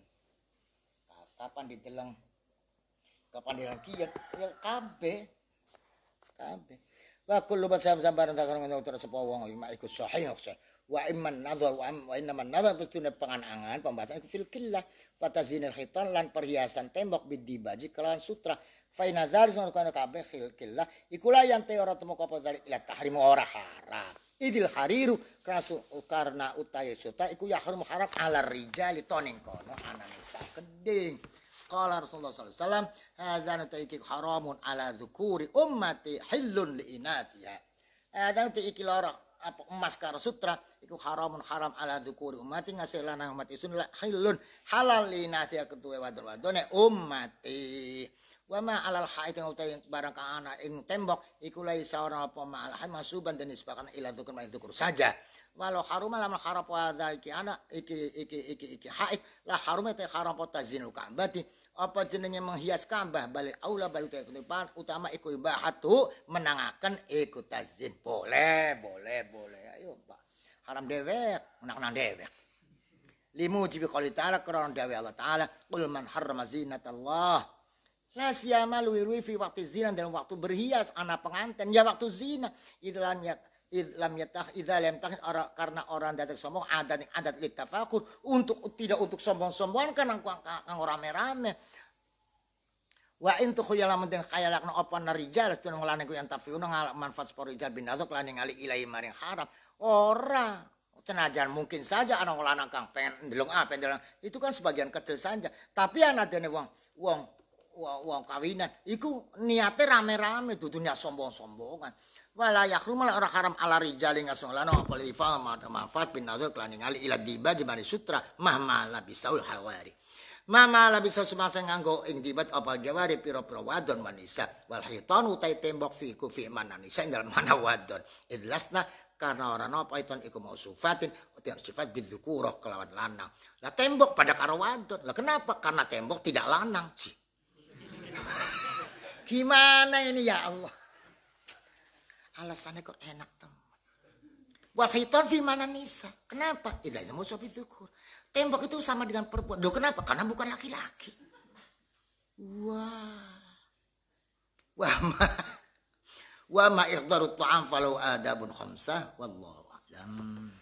kapan dideleng kapan dideleng kian ya kabeh kabeh wa kullu basam sambaran takon ngono terus apa wong iku sahih wa imman nadhar wa, wa innaman nadhar pestune panganangan pembahasan fil killah fatazinil khitan lan perhiasan tembok bidibaji kelawan sutra fa inna dzalika kana kabeh fil killah ikulah yang te ora temu apa dzalik ila tahrim ora haram idil hariru krasu karena utaya sutra iku ya haram haram ala rijali toning kono ananisa keding Qala Rasulullah sallallahu alaihi wasallam hadzan taiki haramun ala dzukuri ummati hillun li inathiha. Hadzana taiki lorok apa emas karo sutra iku haramun haram ala dzukuri ummati ngasih lanang umat isun halun halal li nasi ketuwe wadon wadone ummati wa ma alal haid yang utai barang ana ing tembok iku lai saora apa ma alal haid masuban dan nisbahkan ila dzukr ma dzukr saja walau harum lam harap wa iki ana iki iki iki iki haid la harum ta haram pota zinul ka'bati apa jenenge menghias kambah balik aula balik ikutipan utama iku ibahatu menangakan ikut tazin boleh boleh boleh ayo pak haram dewek menang nang dewek limu jibi qali ta'ala kerana dewi Allah ta'ala qul man harrama zinatallah La siyama luwi fi waktu zina dan waktu berhias anak pengantin ya waktu zina itulah lam yatah idza lam orang karena orang datang sombong adat adat tafakur untuk tidak untuk sombong-sombongan kan kang rame-rame wa in den khayala lakno apa narijal tunung lanang yang tafiu nang manfaat sporijal bin azok laning ngali ilai maring harap ora senajan mungkin saja anak lanang kang pengen ndelong apa dalam itu kan sebagian kecil saja tapi anak dene wong wong wong kawinan iku niate rame-rame dudunya sombong-sombongan wala yakhrumal ora haram ala rijali ngasolano apa lifa ma manfaat bin nazar kelan ngali ila diba jemari sutra mahma labisaul hawari Mama labisa sumasa nganggo ing dibat apa jawari piro-piro wadon manisa wal hiton utai tembok fi kufi nisa ing dalem mana wadon idlasna karena orang apa itu iku mau sifatin harus sifat bidzukuro kelawan lanang lah tembok pada karo wadon lah kenapa karena tembok tidak lanang sih gimana ini ya Allah Alasannya kok enak teman. Wal khitan fi mana nisa. Kenapa? Idahnya musuh dzukur. Tembok itu sama dengan perempuan. Loh kenapa? Karena bukan laki-laki. Wah. Wah ma. Wah ma ikhdarut ta'am falau adabun khamsah. Wallahu a'lam.